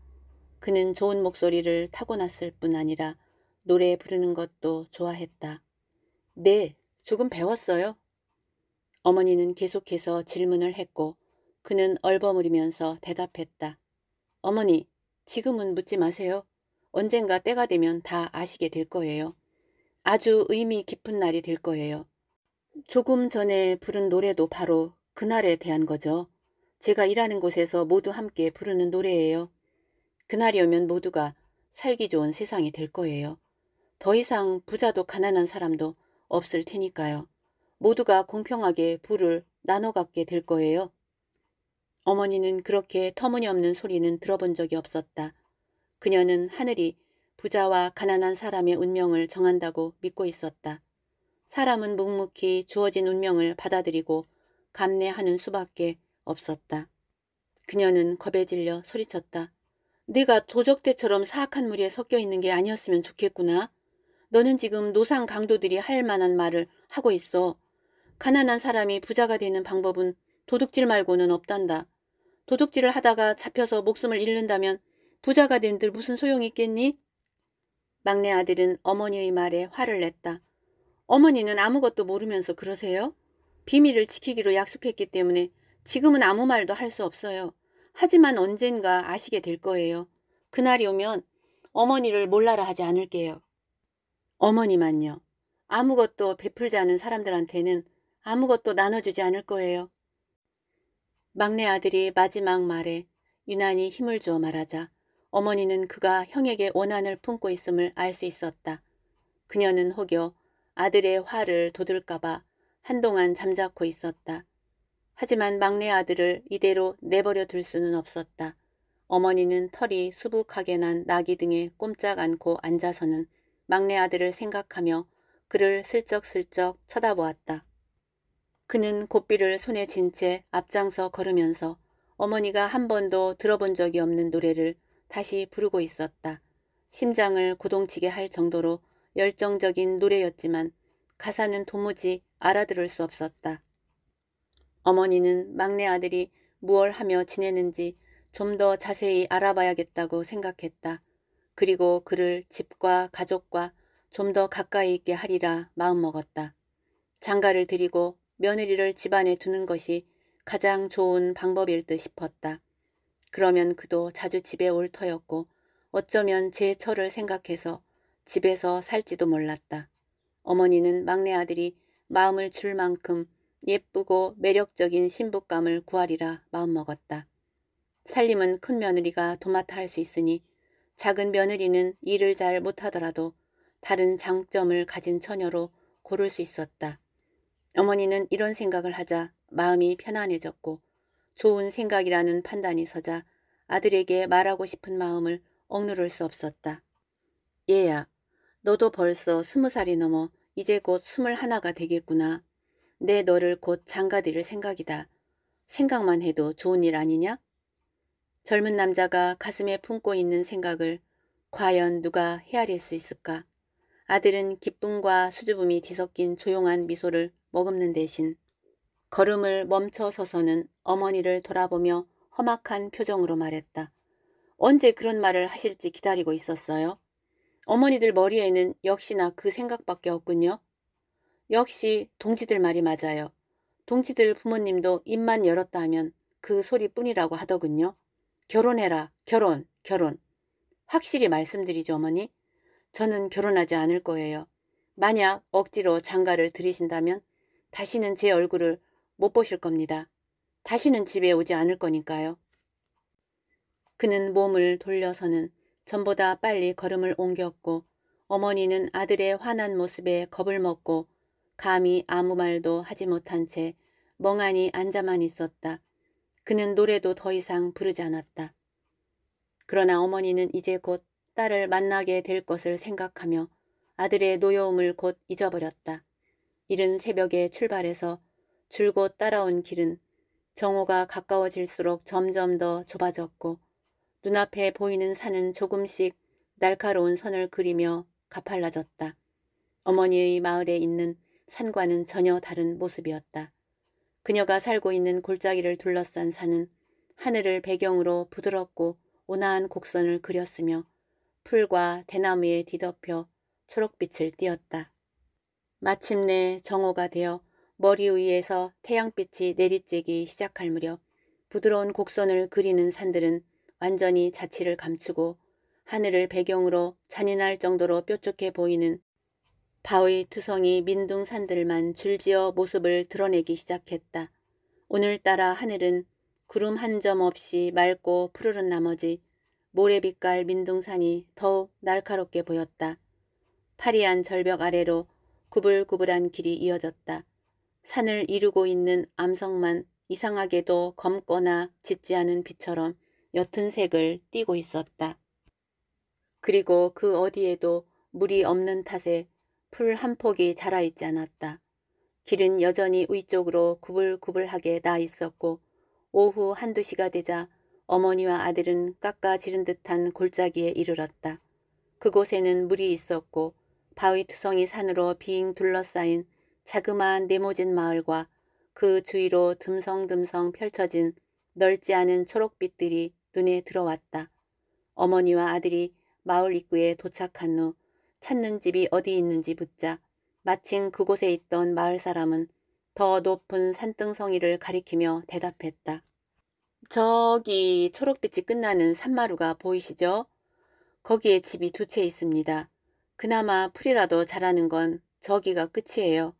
그는 좋은 목소리를 타고났을 뿐 아니라 노래 부르는 것도 좋아했다. 네, 조금 배웠어요. 어머니는 계속해서 질문을 했고 그는 얼버무리면서 대답했다. 어머니, 지금은 묻지 마세요. 언젠가 때가 되면 다 아시게 될 거예요. 아주 의미 깊은 날이 될 거예요. 조금 전에 부른 노래도 바로 그날에 대한 거죠. 제가 일하는 곳에서 모두 함께 부르는 노래예요. 그날이 오면 모두가 살기 좋은 세상이 될 거예요. 더 이상 부자도 가난한 사람도 없을 테니까요. 모두가 공평하게 부를 나눠 갖게 될 거예요. 어머니는 그렇게 터무니없는 소리는 들어본 적이 없었다. 그녀는 하늘이 부자와 가난한 사람의 운명을 정한다고 믿고 있었다. 사람은 묵묵히 주어진 운명을 받아들이고 감내하는 수밖에 없었다. 그녀는 겁에 질려 소리쳤다. 네가 도적대처럼 사악한 무리에 섞여 있는 게 아니었으면 좋겠구나. 너는 지금 노상 강도들이 할 만한 말을 하고 있어. 가난한 사람이 부자가 되는 방법은 도둑질 말고는 없단다. 도둑질을 하다가 잡혀서 목숨을 잃는다면 부자가 된들 무슨 소용이 있겠니? 막내 아들은 어머니의 말에 화를 냈다. 어머니는 아무것도 모르면서 그러세요? 비밀을 지키기로 약속했기 때문에 지금은 아무 말도 할 수 없어요. 하지만 언젠가 아시게 될 거예요. 그날이 오면 어머니를 몰라라 하지 않을게요. 어머니만요. 아무것도 베풀지 않은 사람들한테는 아무것도 나눠주지 않을 거예요. 막내 아들이 마지막 말에 유난히 힘을 주어 말하자 어머니는 그가 형에게 원한을 품고 있음을 알 수 있었다. 그녀는 혹여 아들의 화를 돋을까봐 한동안 잠자코 있었다. 하지만 막내 아들을 이대로 내버려 둘 수는 없었다. 어머니는 털이 수북하게 난 나기 등에 꼼짝 않고 앉아서는 막내 아들을 생각하며 그를 슬쩍슬쩍 쳐다보았다. 그는 고삐를 손에 쥔 채 앞장서 걸으면서 어머니가 한 번도 들어본 적이 없는 노래를 다시 부르고 있었다. 심장을 고동치게 할 정도로 열정적인 노래였지만 가사는 도무지 알아들을 수 없었다. 어머니는 막내 아들이 무얼 하며 지내는지 좀 더 자세히 알아봐야겠다고 생각했다. 그리고 그를 집과 가족과 좀 더 가까이 있게 하리라 마음먹었다. 장가를 드리고 며느리를 집안에 두는 것이 가장 좋은 방법일 듯 싶었다. 그러면 그도 자주 집에 올 터였고 어쩌면 제 처를 생각해서 집에서 살지도 몰랐다. 어머니는 막내 아들이 마음을 줄 만큼 예쁘고 매력적인 신부감을 구하리라 마음먹었다. 살림은 큰 며느리가 도맡아 할 수 있으니 작은 며느리는 일을 잘 못하더라도 다른 장점을 가진 처녀로 고를 수 있었다. 어머니는 이런 생각을 하자 마음이 편안해졌고 좋은 생각이라는 판단이 서자 아들에게 말하고 싶은 마음을 억누를 수 없었다. 얘야, 너도 벌써 스무 살이 넘어 이제 곧 스물 하나가 되겠구나. 내 너를 곧 장가들일 생각이다. 생각만 해도 좋은 일 아니냐? 젊은 남자가 가슴에 품고 있는 생각을 과연 누가 헤아릴 수 있을까? 아들은 기쁨과 수줍음이 뒤섞인 조용한 미소를 머금는 대신 걸음을 멈춰 서서는 어머니를 돌아보며 험악한 표정으로 말했다. 언제 그런 말을 하실지 기다리고 있었어요? 어머니들 머리에는 역시나 그 생각밖에 없군요. 역시 동지들 말이 맞아요. 동지들 부모님도 입만 열었다 하면 그 소리뿐이라고 하더군요. 결혼해라, 결혼, 결혼. 확실히 말씀드리죠, 어머니. 저는 결혼하지 않을 거예요. 만약 억지로 장가를 들이신다면 다시는 제 얼굴을 못 보실 겁니다. 다시는 집에 오지 않을 거니까요. 그는 몸을 돌려서는 전보다 빨리 걸음을 옮겼고 어머니는 아들의 화난 모습에 겁을 먹고 감히 아무 말도 하지 못한 채 멍하니 앉아만 있었다. 그는 노래도 더 이상 부르지 않았다. 그러나 어머니는 이제 곧 딸을 만나게 될 것을 생각하며 아들의 노여움을 곧 잊어버렸다. 이른 새벽에 출발해서 줄곧 따라온 길은 정오가 가까워질수록 점점 더 좁아졌고 눈앞에 보이는 산은 조금씩 날카로운 선을 그리며 가팔라졌다. 어머니의 마을에 있는 산과는 전혀 다른 모습이었다. 그녀가 살고 있는 골짜기를 둘러싼 산은 하늘을 배경으로 부드럽고 온화한 곡선을 그렸으며 풀과 대나무에 뒤덮여 초록빛을 띄었다. 마침내 정오가 되어 머리 위에서 태양빛이 내리쬐기 시작할 무렵 부드러운 곡선을 그리는 산들은 완전히 자취를 감추고 하늘을 배경으로 잔인할 정도로 뾰족해 보이는 바위 투성이 민둥산들만 줄지어 모습을 드러내기 시작했다. 오늘따라 하늘은 구름 한 점 없이 맑고 푸르른 나머지 모래빛깔 민둥산이 더욱 날카롭게 보였다. 파리한 절벽 아래로 구불구불한 길이 이어졌다. 산을 이루고 있는 암석만 이상하게도 검거나 짙지 않은 빛처럼 옅은 색을 띠고 있었다. 그리고 그 어디에도 물이 없는 탓에 풀한 폭이 자라있지 않았다. 길은 여전히 위쪽으로 구불구불하게 나 있었고 오후 한두 시가 되자 어머니와 아들은 깎아 지른 듯한 골짜기에 이르렀다. 그곳에는 물이 있었고 바위 투성이 산으로 빙 둘러싸인 자그마한 네모진 마을과 그 주위로 듬성듬성 펼쳐진 넓지 않은 초록빛들이 눈에 들어왔다. 어머니와 아들이 마을 입구에 도착한 후 찾는 집이 어디 있는지 묻자 마침 그곳에 있던 마을 사람은 더 높은 산등성이를 가리키며 대답했다. 저기 초록빛이 끝나는 산마루가 보이시죠? 거기에 집이 두 채 있습니다. 그나마 풀이라도 자라는 건 저기가 끝이에요.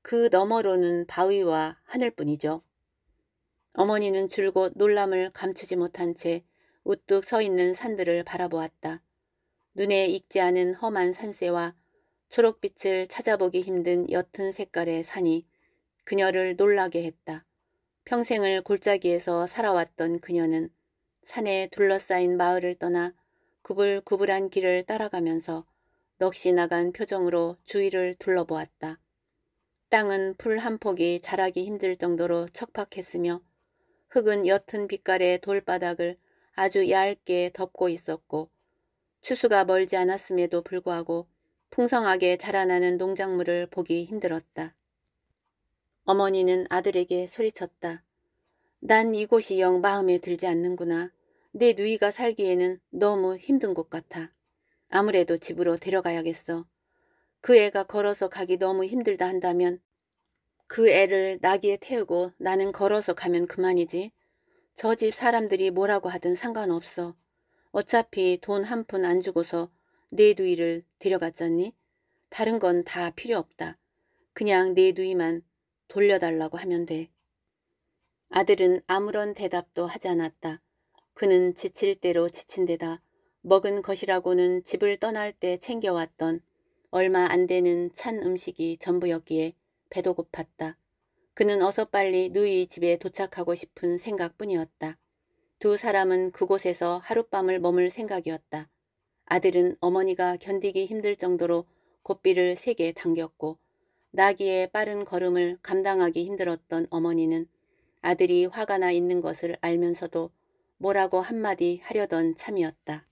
그 너머로는 바위와 하늘뿐이죠. 어머니는 줄곧 놀람을 감추지 못한 채 우뚝 서 있는 산들을 바라보았다. 눈에 익지 않은 험한 산세와 초록빛을 찾아보기 힘든 옅은 색깔의 산이 그녀를 놀라게 했다. 평생을 골짜기에서 살아왔던 그녀는 산에 둘러싸인 마을을 떠나 구불구불한 길을 따라가면서 넋이 나간 표정으로 주위를 둘러보았다. 땅은 풀 한 폭이 자라기 힘들 정도로 척박했으며 흙은 옅은 빛깔의 돌바닥을 아주 얇게 덮고 있었고 추수가 멀지 않았음에도 불구하고 풍성하게 자라나는 농작물을 보기 힘들었다. 어머니는 아들에게 소리쳤다. 난 이곳이 영 마음에 들지 않는구나. 내 누이가 살기에는 너무 힘든 것 같아. 아무래도 집으로 데려가야겠어. 그 애가 걸어서 가기 너무 힘들다 한다면 그 애를 나귀에 태우고 나는 걸어서 가면 그만이지. 저 집 사람들이 뭐라고 하든 상관없어. 어차피 돈 한 푼 안 주고서 내 누이를 데려갔잖니? 다른 건 다 필요 없다. 그냥 내 누이만 돌려달라고 하면 돼. 아들은 아무런 대답도 하지 않았다. 그는 지칠 대로 지친 데다 먹은 것이라고는 집을 떠날 때 챙겨왔던 얼마 안 되는 찬 음식이 전부였기에 배도 고팠다. 그는 어서 빨리 누이 집에 도착하고 싶은 생각뿐이었다. 두 사람은 그곳에서 하룻밤을 머물 생각이었다. 아들은 어머니가 견디기 힘들 정도로 고삐를 세게 당겼고 나기의 빠른 걸음을 감당하기 힘들었던 어머니는 아들이 화가 나 있는 것을 알면서도 뭐라고 한마디 하려던 참이었다.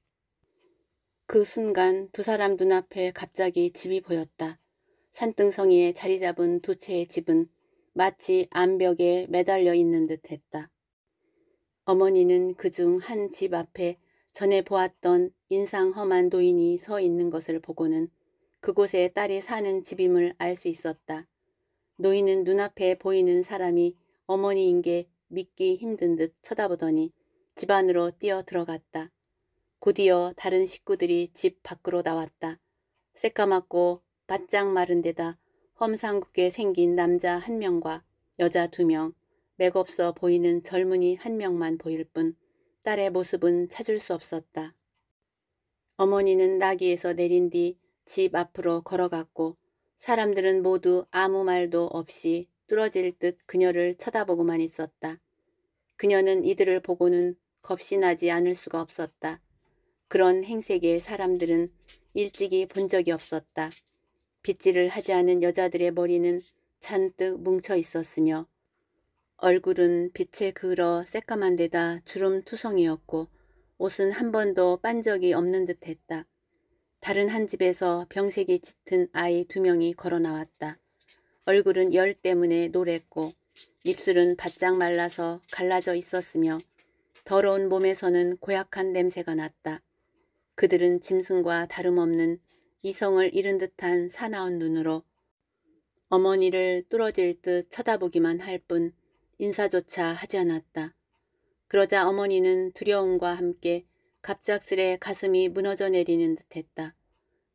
그 순간 두 사람 눈앞에 갑자기 집이 보였다. 산등성이에 자리 잡은 두 채의 집은 마치 암벽에 매달려 있는 듯 했다. 어머니는 그 중 한 집 앞에 전에 보았던 인상 험한 노인이 서 있는 것을 보고는 그곳에 딸이 사는 집임을 알 수 있었다. 노인은 눈앞에 보이는 사람이 어머니인 게 믿기 힘든 듯 쳐다보더니 집 안으로 뛰어 들어갔다. 곧이어 다른 식구들이 집 밖으로 나왔다. 새까맣고 바짝 마른 데다 험상궂게 생긴 남자 한 명과 여자 두 명, 맥없어 보이는 젊은이 한 명만 보일 뿐 딸의 모습은 찾을 수 없었다. 어머니는 나귀에서 내린 뒤 집 앞으로 걸어갔고 사람들은 모두 아무 말도 없이 뚫어질 듯 그녀를 쳐다보고만 있었다. 그녀는 이들을 보고는 겁이 나지 않을 수가 없었다. 그런 행색의 사람들은 일찍이 본 적이 없었다. 빗질을 하지 않은 여자들의 머리는 잔뜩 뭉쳐 있었으며 얼굴은 빛에 그으러 새까만 데다 주름투성이었고 옷은 한 번도 빤 적이 없는 듯했다. 다른 한 집에서 병색이 짙은 아이 두 명이 걸어 나왔다. 얼굴은 열 때문에 노랬고 입술은 바짝 말라서 갈라져 있었으며 더러운 몸에서는 고약한 냄새가 났다. 그들은 짐승과 다름없는 이성을 잃은 듯한 사나운 눈으로 어머니를 뚫어질 듯 쳐다보기만 할뿐 인사조차 하지 않았다. 그러자 어머니는 두려움과 함께 갑작스레 가슴이 무너져 내리는 듯했다.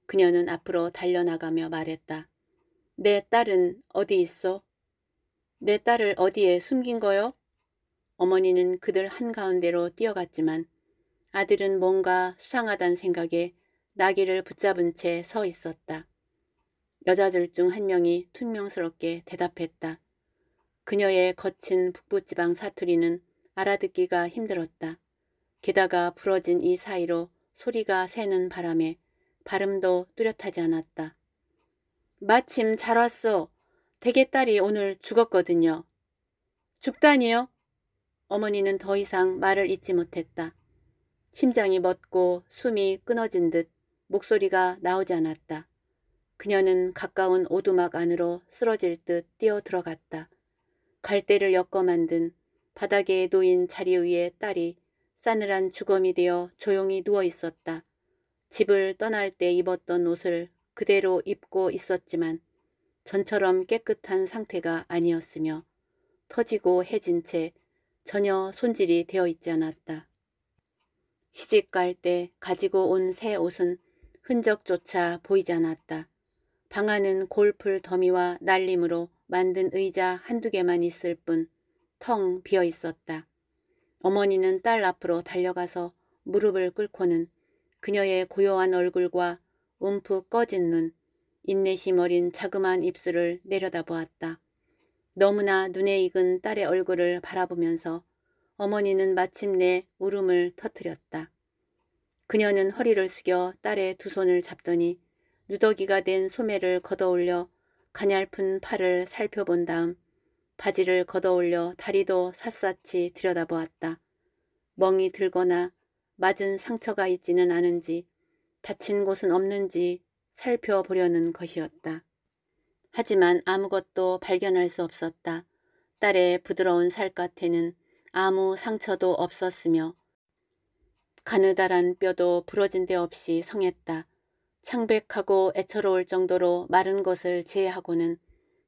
그녀는 앞으로 달려나가며 말했다. 내 딸은 어디 있어? 내 딸을 어디에 숨긴 거요? 어머니는 그들 한가운데로 뛰어갔지만 아들은 뭔가 수상하단 생각에 나귀를 붙잡은 채 서 있었다. 여자들 중 한 명이 퉁명스럽게 대답했다. 그녀의 거친 북부지방 사투리는 알아듣기가 힘들었다. 게다가 부러진 이 사이로 소리가 새는 바람에 발음도 뚜렷하지 않았다. 마침 잘 왔어. 대개 딸이 오늘 죽었거든요. 죽다니요? 어머니는 더 이상 말을 잇지 못했다. 심장이 멎고 숨이 끊어진 듯 목소리가 나오지 않았다. 그녀는 가까운 오두막 안으로 쓰러질 듯 뛰어 들어갔다. 갈대를 엮어 만든 바닥에 놓인 자리 위에 딸이 싸늘한 주검이 되어 조용히 누워 있었다. 집을 떠날 때 입었던 옷을 그대로 입고 있었지만 전처럼 깨끗한 상태가 아니었으며 터지고 해진 채 전혀 손질이 되어 있지 않았다. 시집 갈 때 가지고 온 새 옷은 흔적조차 보이지 않았다. 방 안은 골풀 더미와 날림으로 만든 의자 한두 개만 있을 뿐 텅 비어 있었다. 어머니는 딸 앞으로 달려가서 무릎을 꿇고는 그녀의 고요한 얼굴과 움푹 꺼진 눈, 인내심 어린 자그마한 입술을 내려다보았다. 너무나 눈에 익은 딸의 얼굴을 바라보면서 어머니는 마침내 울음을 터뜨렸다. 그녀는 허리를 숙여 딸의 두 손을 잡더니 누더기가 된 소매를 걷어올려 가냘픈 팔을 살펴본 다음 바지를 걷어올려 다리도 샅샅이 들여다보았다. 멍이 들거나 맞은 상처가 있지는 않은지 다친 곳은 없는지 살펴보려는 것이었다. 하지만 아무것도 발견할 수 없었다. 딸의 부드러운 살갗에는 아무 상처도 없었으며 가느다란 뼈도 부러진 데 없이 성했다. 창백하고 애처로울 정도로 마른 것을 제외하고는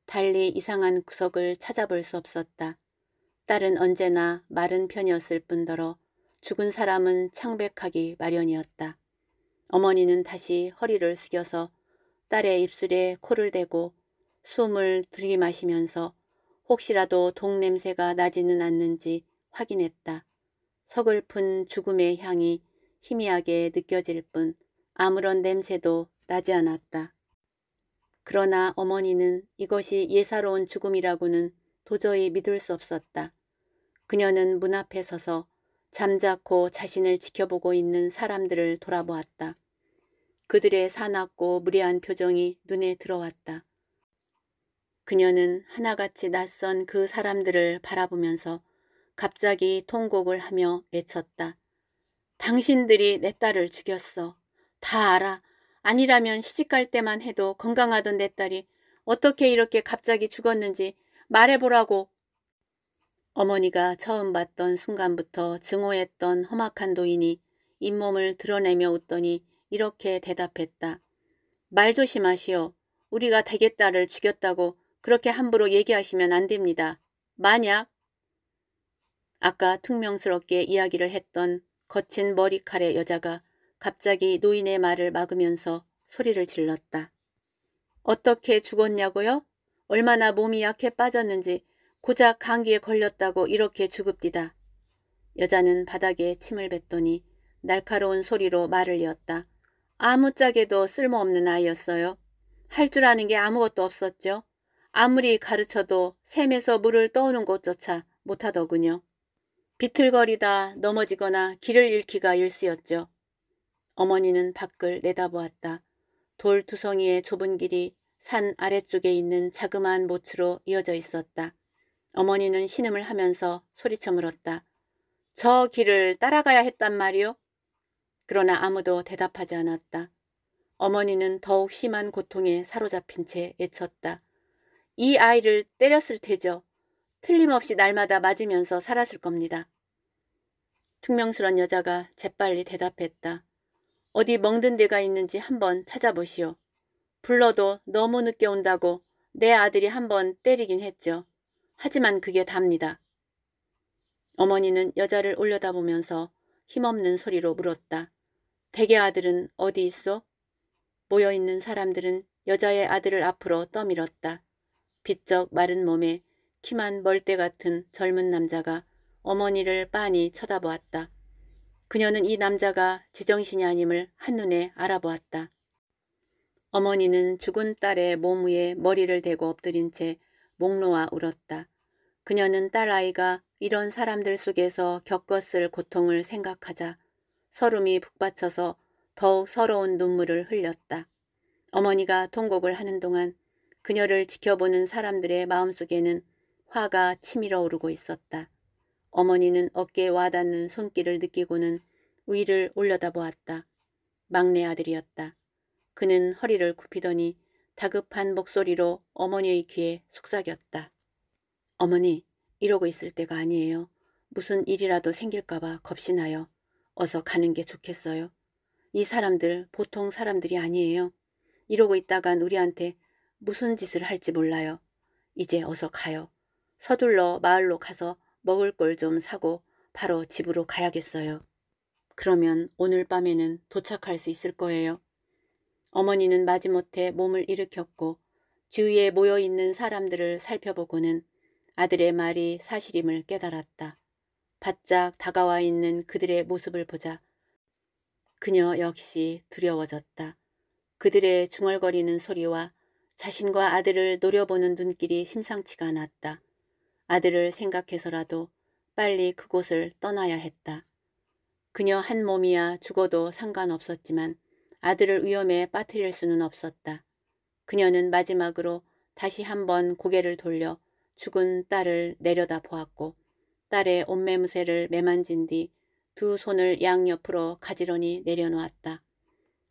달리 이상한 구석을 찾아볼 수 없었다. 딸은 언제나 마른 편이었을 뿐더러 죽은 사람은 창백하기 마련이었다. 어머니는 다시 허리를 숙여서 딸의 입술에 코를 대고 숨을 들이마시면서 혹시라도 동냄새가 나지는 않는지 확인했다. 서글픈 죽음의 향이 희미하게 느껴질 뿐 아무런 냄새도 나지 않았다. 그러나 어머니는 이것이 예사로운 죽음이라고는 도저히 믿을 수 없었다. 그녀는 문 앞에 서서 잠자코 자신을 지켜보고 있는 사람들을 돌아보았다. 그들의 사납고 무례한 표정이 눈에 들어왔다. 그녀는 하나같이 낯선 그 사람들을 바라보면서 갑자기 통곡을 하며 외쳤다. 당신들이 내 딸을 죽였어. 다 알아. 아니라면 시집갈 때만 해도 건강하던 내 딸이 어떻게 이렇게 갑자기 죽었는지 말해보라고. 어머니가 처음 봤던 순간부터 증오했던 험악한 노인이 잇몸을 드러내며 웃더니 이렇게 대답했다. 말 조심하시오. 우리가 대개딸을 죽였다고 그렇게 함부로 얘기하시면 안 됩니다. 만약 아까 퉁명스럽게 이야기를 했던 거친 머리칼의 여자가 갑자기 노인의 말을 막으면서 소리를 질렀다. 어떻게 죽었냐고요? 얼마나 몸이 약해 빠졌는지 고작 감기에 걸렸다고 이렇게 주급디다. 여자는 바닥에 침을 뱉더니 날카로운 소리로 말을 이었다. 아무짝에도 쓸모없는 아이였어요. 할 줄 아는 게 아무것도 없었죠. 아무리 가르쳐도 샘에서 물을 떠오는 것조차 못하더군요. 비틀거리다 넘어지거나 길을 잃기가 일쑤였죠. 어머니는 밖을 내다보았다. 돌투성이의 좁은 길이 산 아래쪽에 있는 자그마한 모츠로 이어져 있었다. 어머니는 신음을 하면서 소리쳐 물었다. 저 길을 따라가야 했단 말이오? 그러나 아무도 대답하지 않았다. 어머니는 더욱 심한 고통에 사로잡힌 채 애쳤다. 이 아이를 때렸을 테죠. 틀림없이 날마다 맞으면서 살았을 겁니다. 퉁명스런 여자가 재빨리 대답했다. 어디 멍든 데가 있는지 한번 찾아보시오. 불러도 너무 늦게 온다고 내 아들이 한번 때리긴 했죠. 하지만 그게 답니다. 어머니는 여자를 올려다보면서 힘없는 소리로 물었다. 대개 아들은 어디 있어? 모여있는 사람들은 여자의 아들을 앞으로 떠밀었다. 비쩍 마른 몸에 키만 멀대 같은 젊은 남자가 어머니를 빤히 쳐다보았다. 그녀는 이 남자가 제정신이 아님을 한눈에 알아보았다. 어머니는 죽은 딸의 몸 위에 머리를 대고 엎드린 채 목놓아 울었다. 그녀는 딸아이가 이런 사람들 속에서 겪었을 고통을 생각하자 서름이 북받쳐서 더욱 서러운 눈물을 흘렸다. 어머니가 통곡을 하는 동안 그녀를 지켜보는 사람들의 마음속에는 화가 치밀어 오르고 있었다. 어머니는 어깨에 와닿는 손길을 느끼고는 위를 올려다보았다. 막내 아들이었다. 그는 허리를 굽히더니 다급한 목소리로 어머니의 귀에 속삭였다. 어머니, 이러고 있을 때가 아니에요. 무슨 일이라도 생길까봐 겁시나요. 어서 가는 게 좋겠어요. 이 사람들 보통 사람들이 아니에요. 이러고 있다간 우리한테 무슨 짓을 할지 몰라요. 이제 어서 가요. 서둘러 마을로 가서 먹을 걸 좀 사고 바로 집으로 가야겠어요. 그러면 오늘 밤에는 도착할 수 있을 거예요. 어머니는 마지못해 몸을 일으켰고 주위에 모여있는 사람들을 살펴보고는 아들의 말이 사실임을 깨달았다. 바짝 다가와 있는 그들의 모습을 보자 그녀 역시 두려워졌다. 그들의 중얼거리는 소리와 자신과 아들을 노려보는 눈길이 심상치가 않았다. 아들을 생각해서라도 빨리 그곳을 떠나야 했다. 그녀 한 몸이야 죽어도 상관없었지만 아들을 위험에 빠뜨릴 수는 없었다. 그녀는 마지막으로 다시 한번 고개를 돌려 죽은 딸을 내려다 보았고 딸의 옷매무새를 매만진 뒤 두 손을 양옆으로 가지런히 내려놓았다.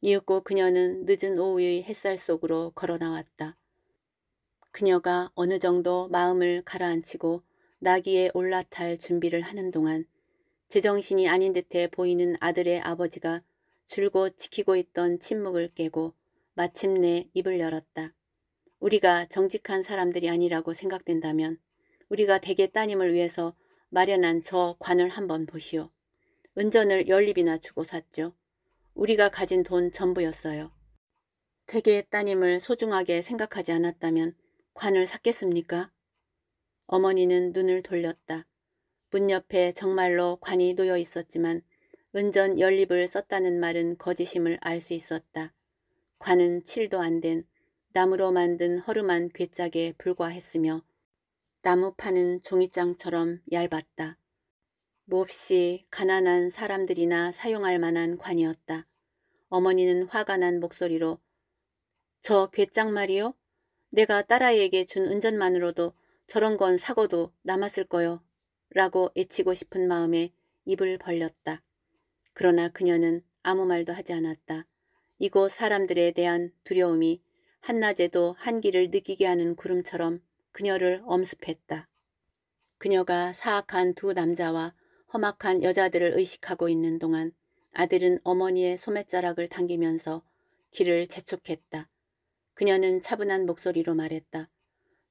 이윽고 그녀는 늦은 오후의 햇살 속으로 걸어나왔다. 그녀가 어느 정도 마음을 가라앉히고 나귀에 올라탈 준비를 하는 동안 제정신이 아닌 듯해 보이는 아들의 아버지가 줄곧 지키고 있던 침묵을 깨고 마침내 입을 열었다. 우리가 정직한 사람들이 아니라고 생각된다면 우리가 대개 따님을 위해서 마련한 저 관을 한번 보시오. 은전을 연립이나 주고 샀죠. 우리가 가진 돈 전부였어요. 대개 따님을 소중하게 생각하지 않았다면 관을 샀겠습니까? 어머니는 눈을 돌렸다. 문 옆에 정말로 관이 놓여 있었지만 은전 연립을 썼다는 말은 거짓임을 알 수 있었다. 관은 칠도 안 된 나무로 만든 허름한 괴짝에 불과했으며 나무판은 종이장처럼 얇았다. 몹시 가난한 사람들이나 사용할 만한 관이었다. 어머니는 화가 난 목소리로 저 괴짝 말이요? 내가 딸아이에게 준운전만으로도 저런 건 사고도 남았을 거요. 라고 애치고 싶은 마음에 입을 벌렸다. 그러나 그녀는 아무 말도 하지 않았다. 이곳 사람들에 대한 두려움이 한낮에도 한기를 느끼게 하는 구름처럼 그녀를 엄습했다. 그녀가 사악한 두 남자와 험악한 여자들을 의식하고 있는 동안 아들은 어머니의 소매자락을 당기면서 길을 재촉했다. 그녀는 차분한 목소리로 말했다.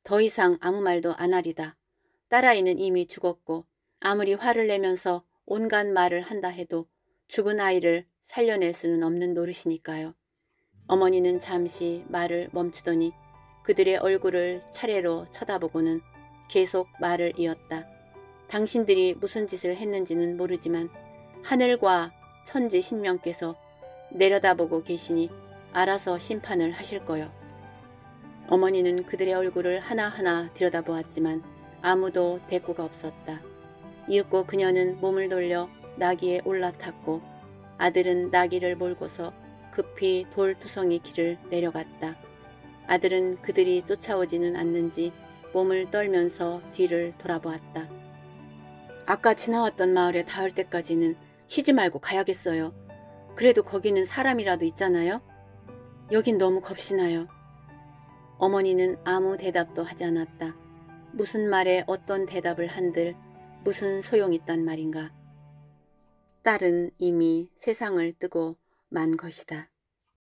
더 이상 아무 말도 안 하리다. 딸아이는 이미 죽었고 아무리 화를 내면서 온갖 말을 한다 해도 죽은 아이를 살려낼 수는 없는 노릇이니까요. 어머니는 잠시 말을 멈추더니 그들의 얼굴을 차례로 쳐다보고는 계속 말을 이었다. 당신들이 무슨 짓을 했는지는 모르지만 하늘과 천지 신명께서 내려다보고 계시니 알아서 심판을 하실 거요. 어머니는 그들의 얼굴을 하나하나 들여다보았지만 아무도 대꾸가 없었다. 이윽고 그녀는 몸을 돌려 나귀에 올라탔고 아들은 나귀를 몰고서 급히 돌투성이 길을 내려갔다. 아들은 그들이 쫓아오지는 않는지 몸을 떨면서 뒤를 돌아보았다. 아까 지나왔던 마을에 닿을 때까지는 쉬지 말고 가야겠어요. 그래도 거기는 사람이라도 있잖아요. 여긴 너무 겁이 나요. 어머니는 아무 대답도 하지 않았다. 무슨 말에 어떤 대답을 한들 무슨 소용있단 말인가. 딸은 이미 세상을 뜨고 만 것이다.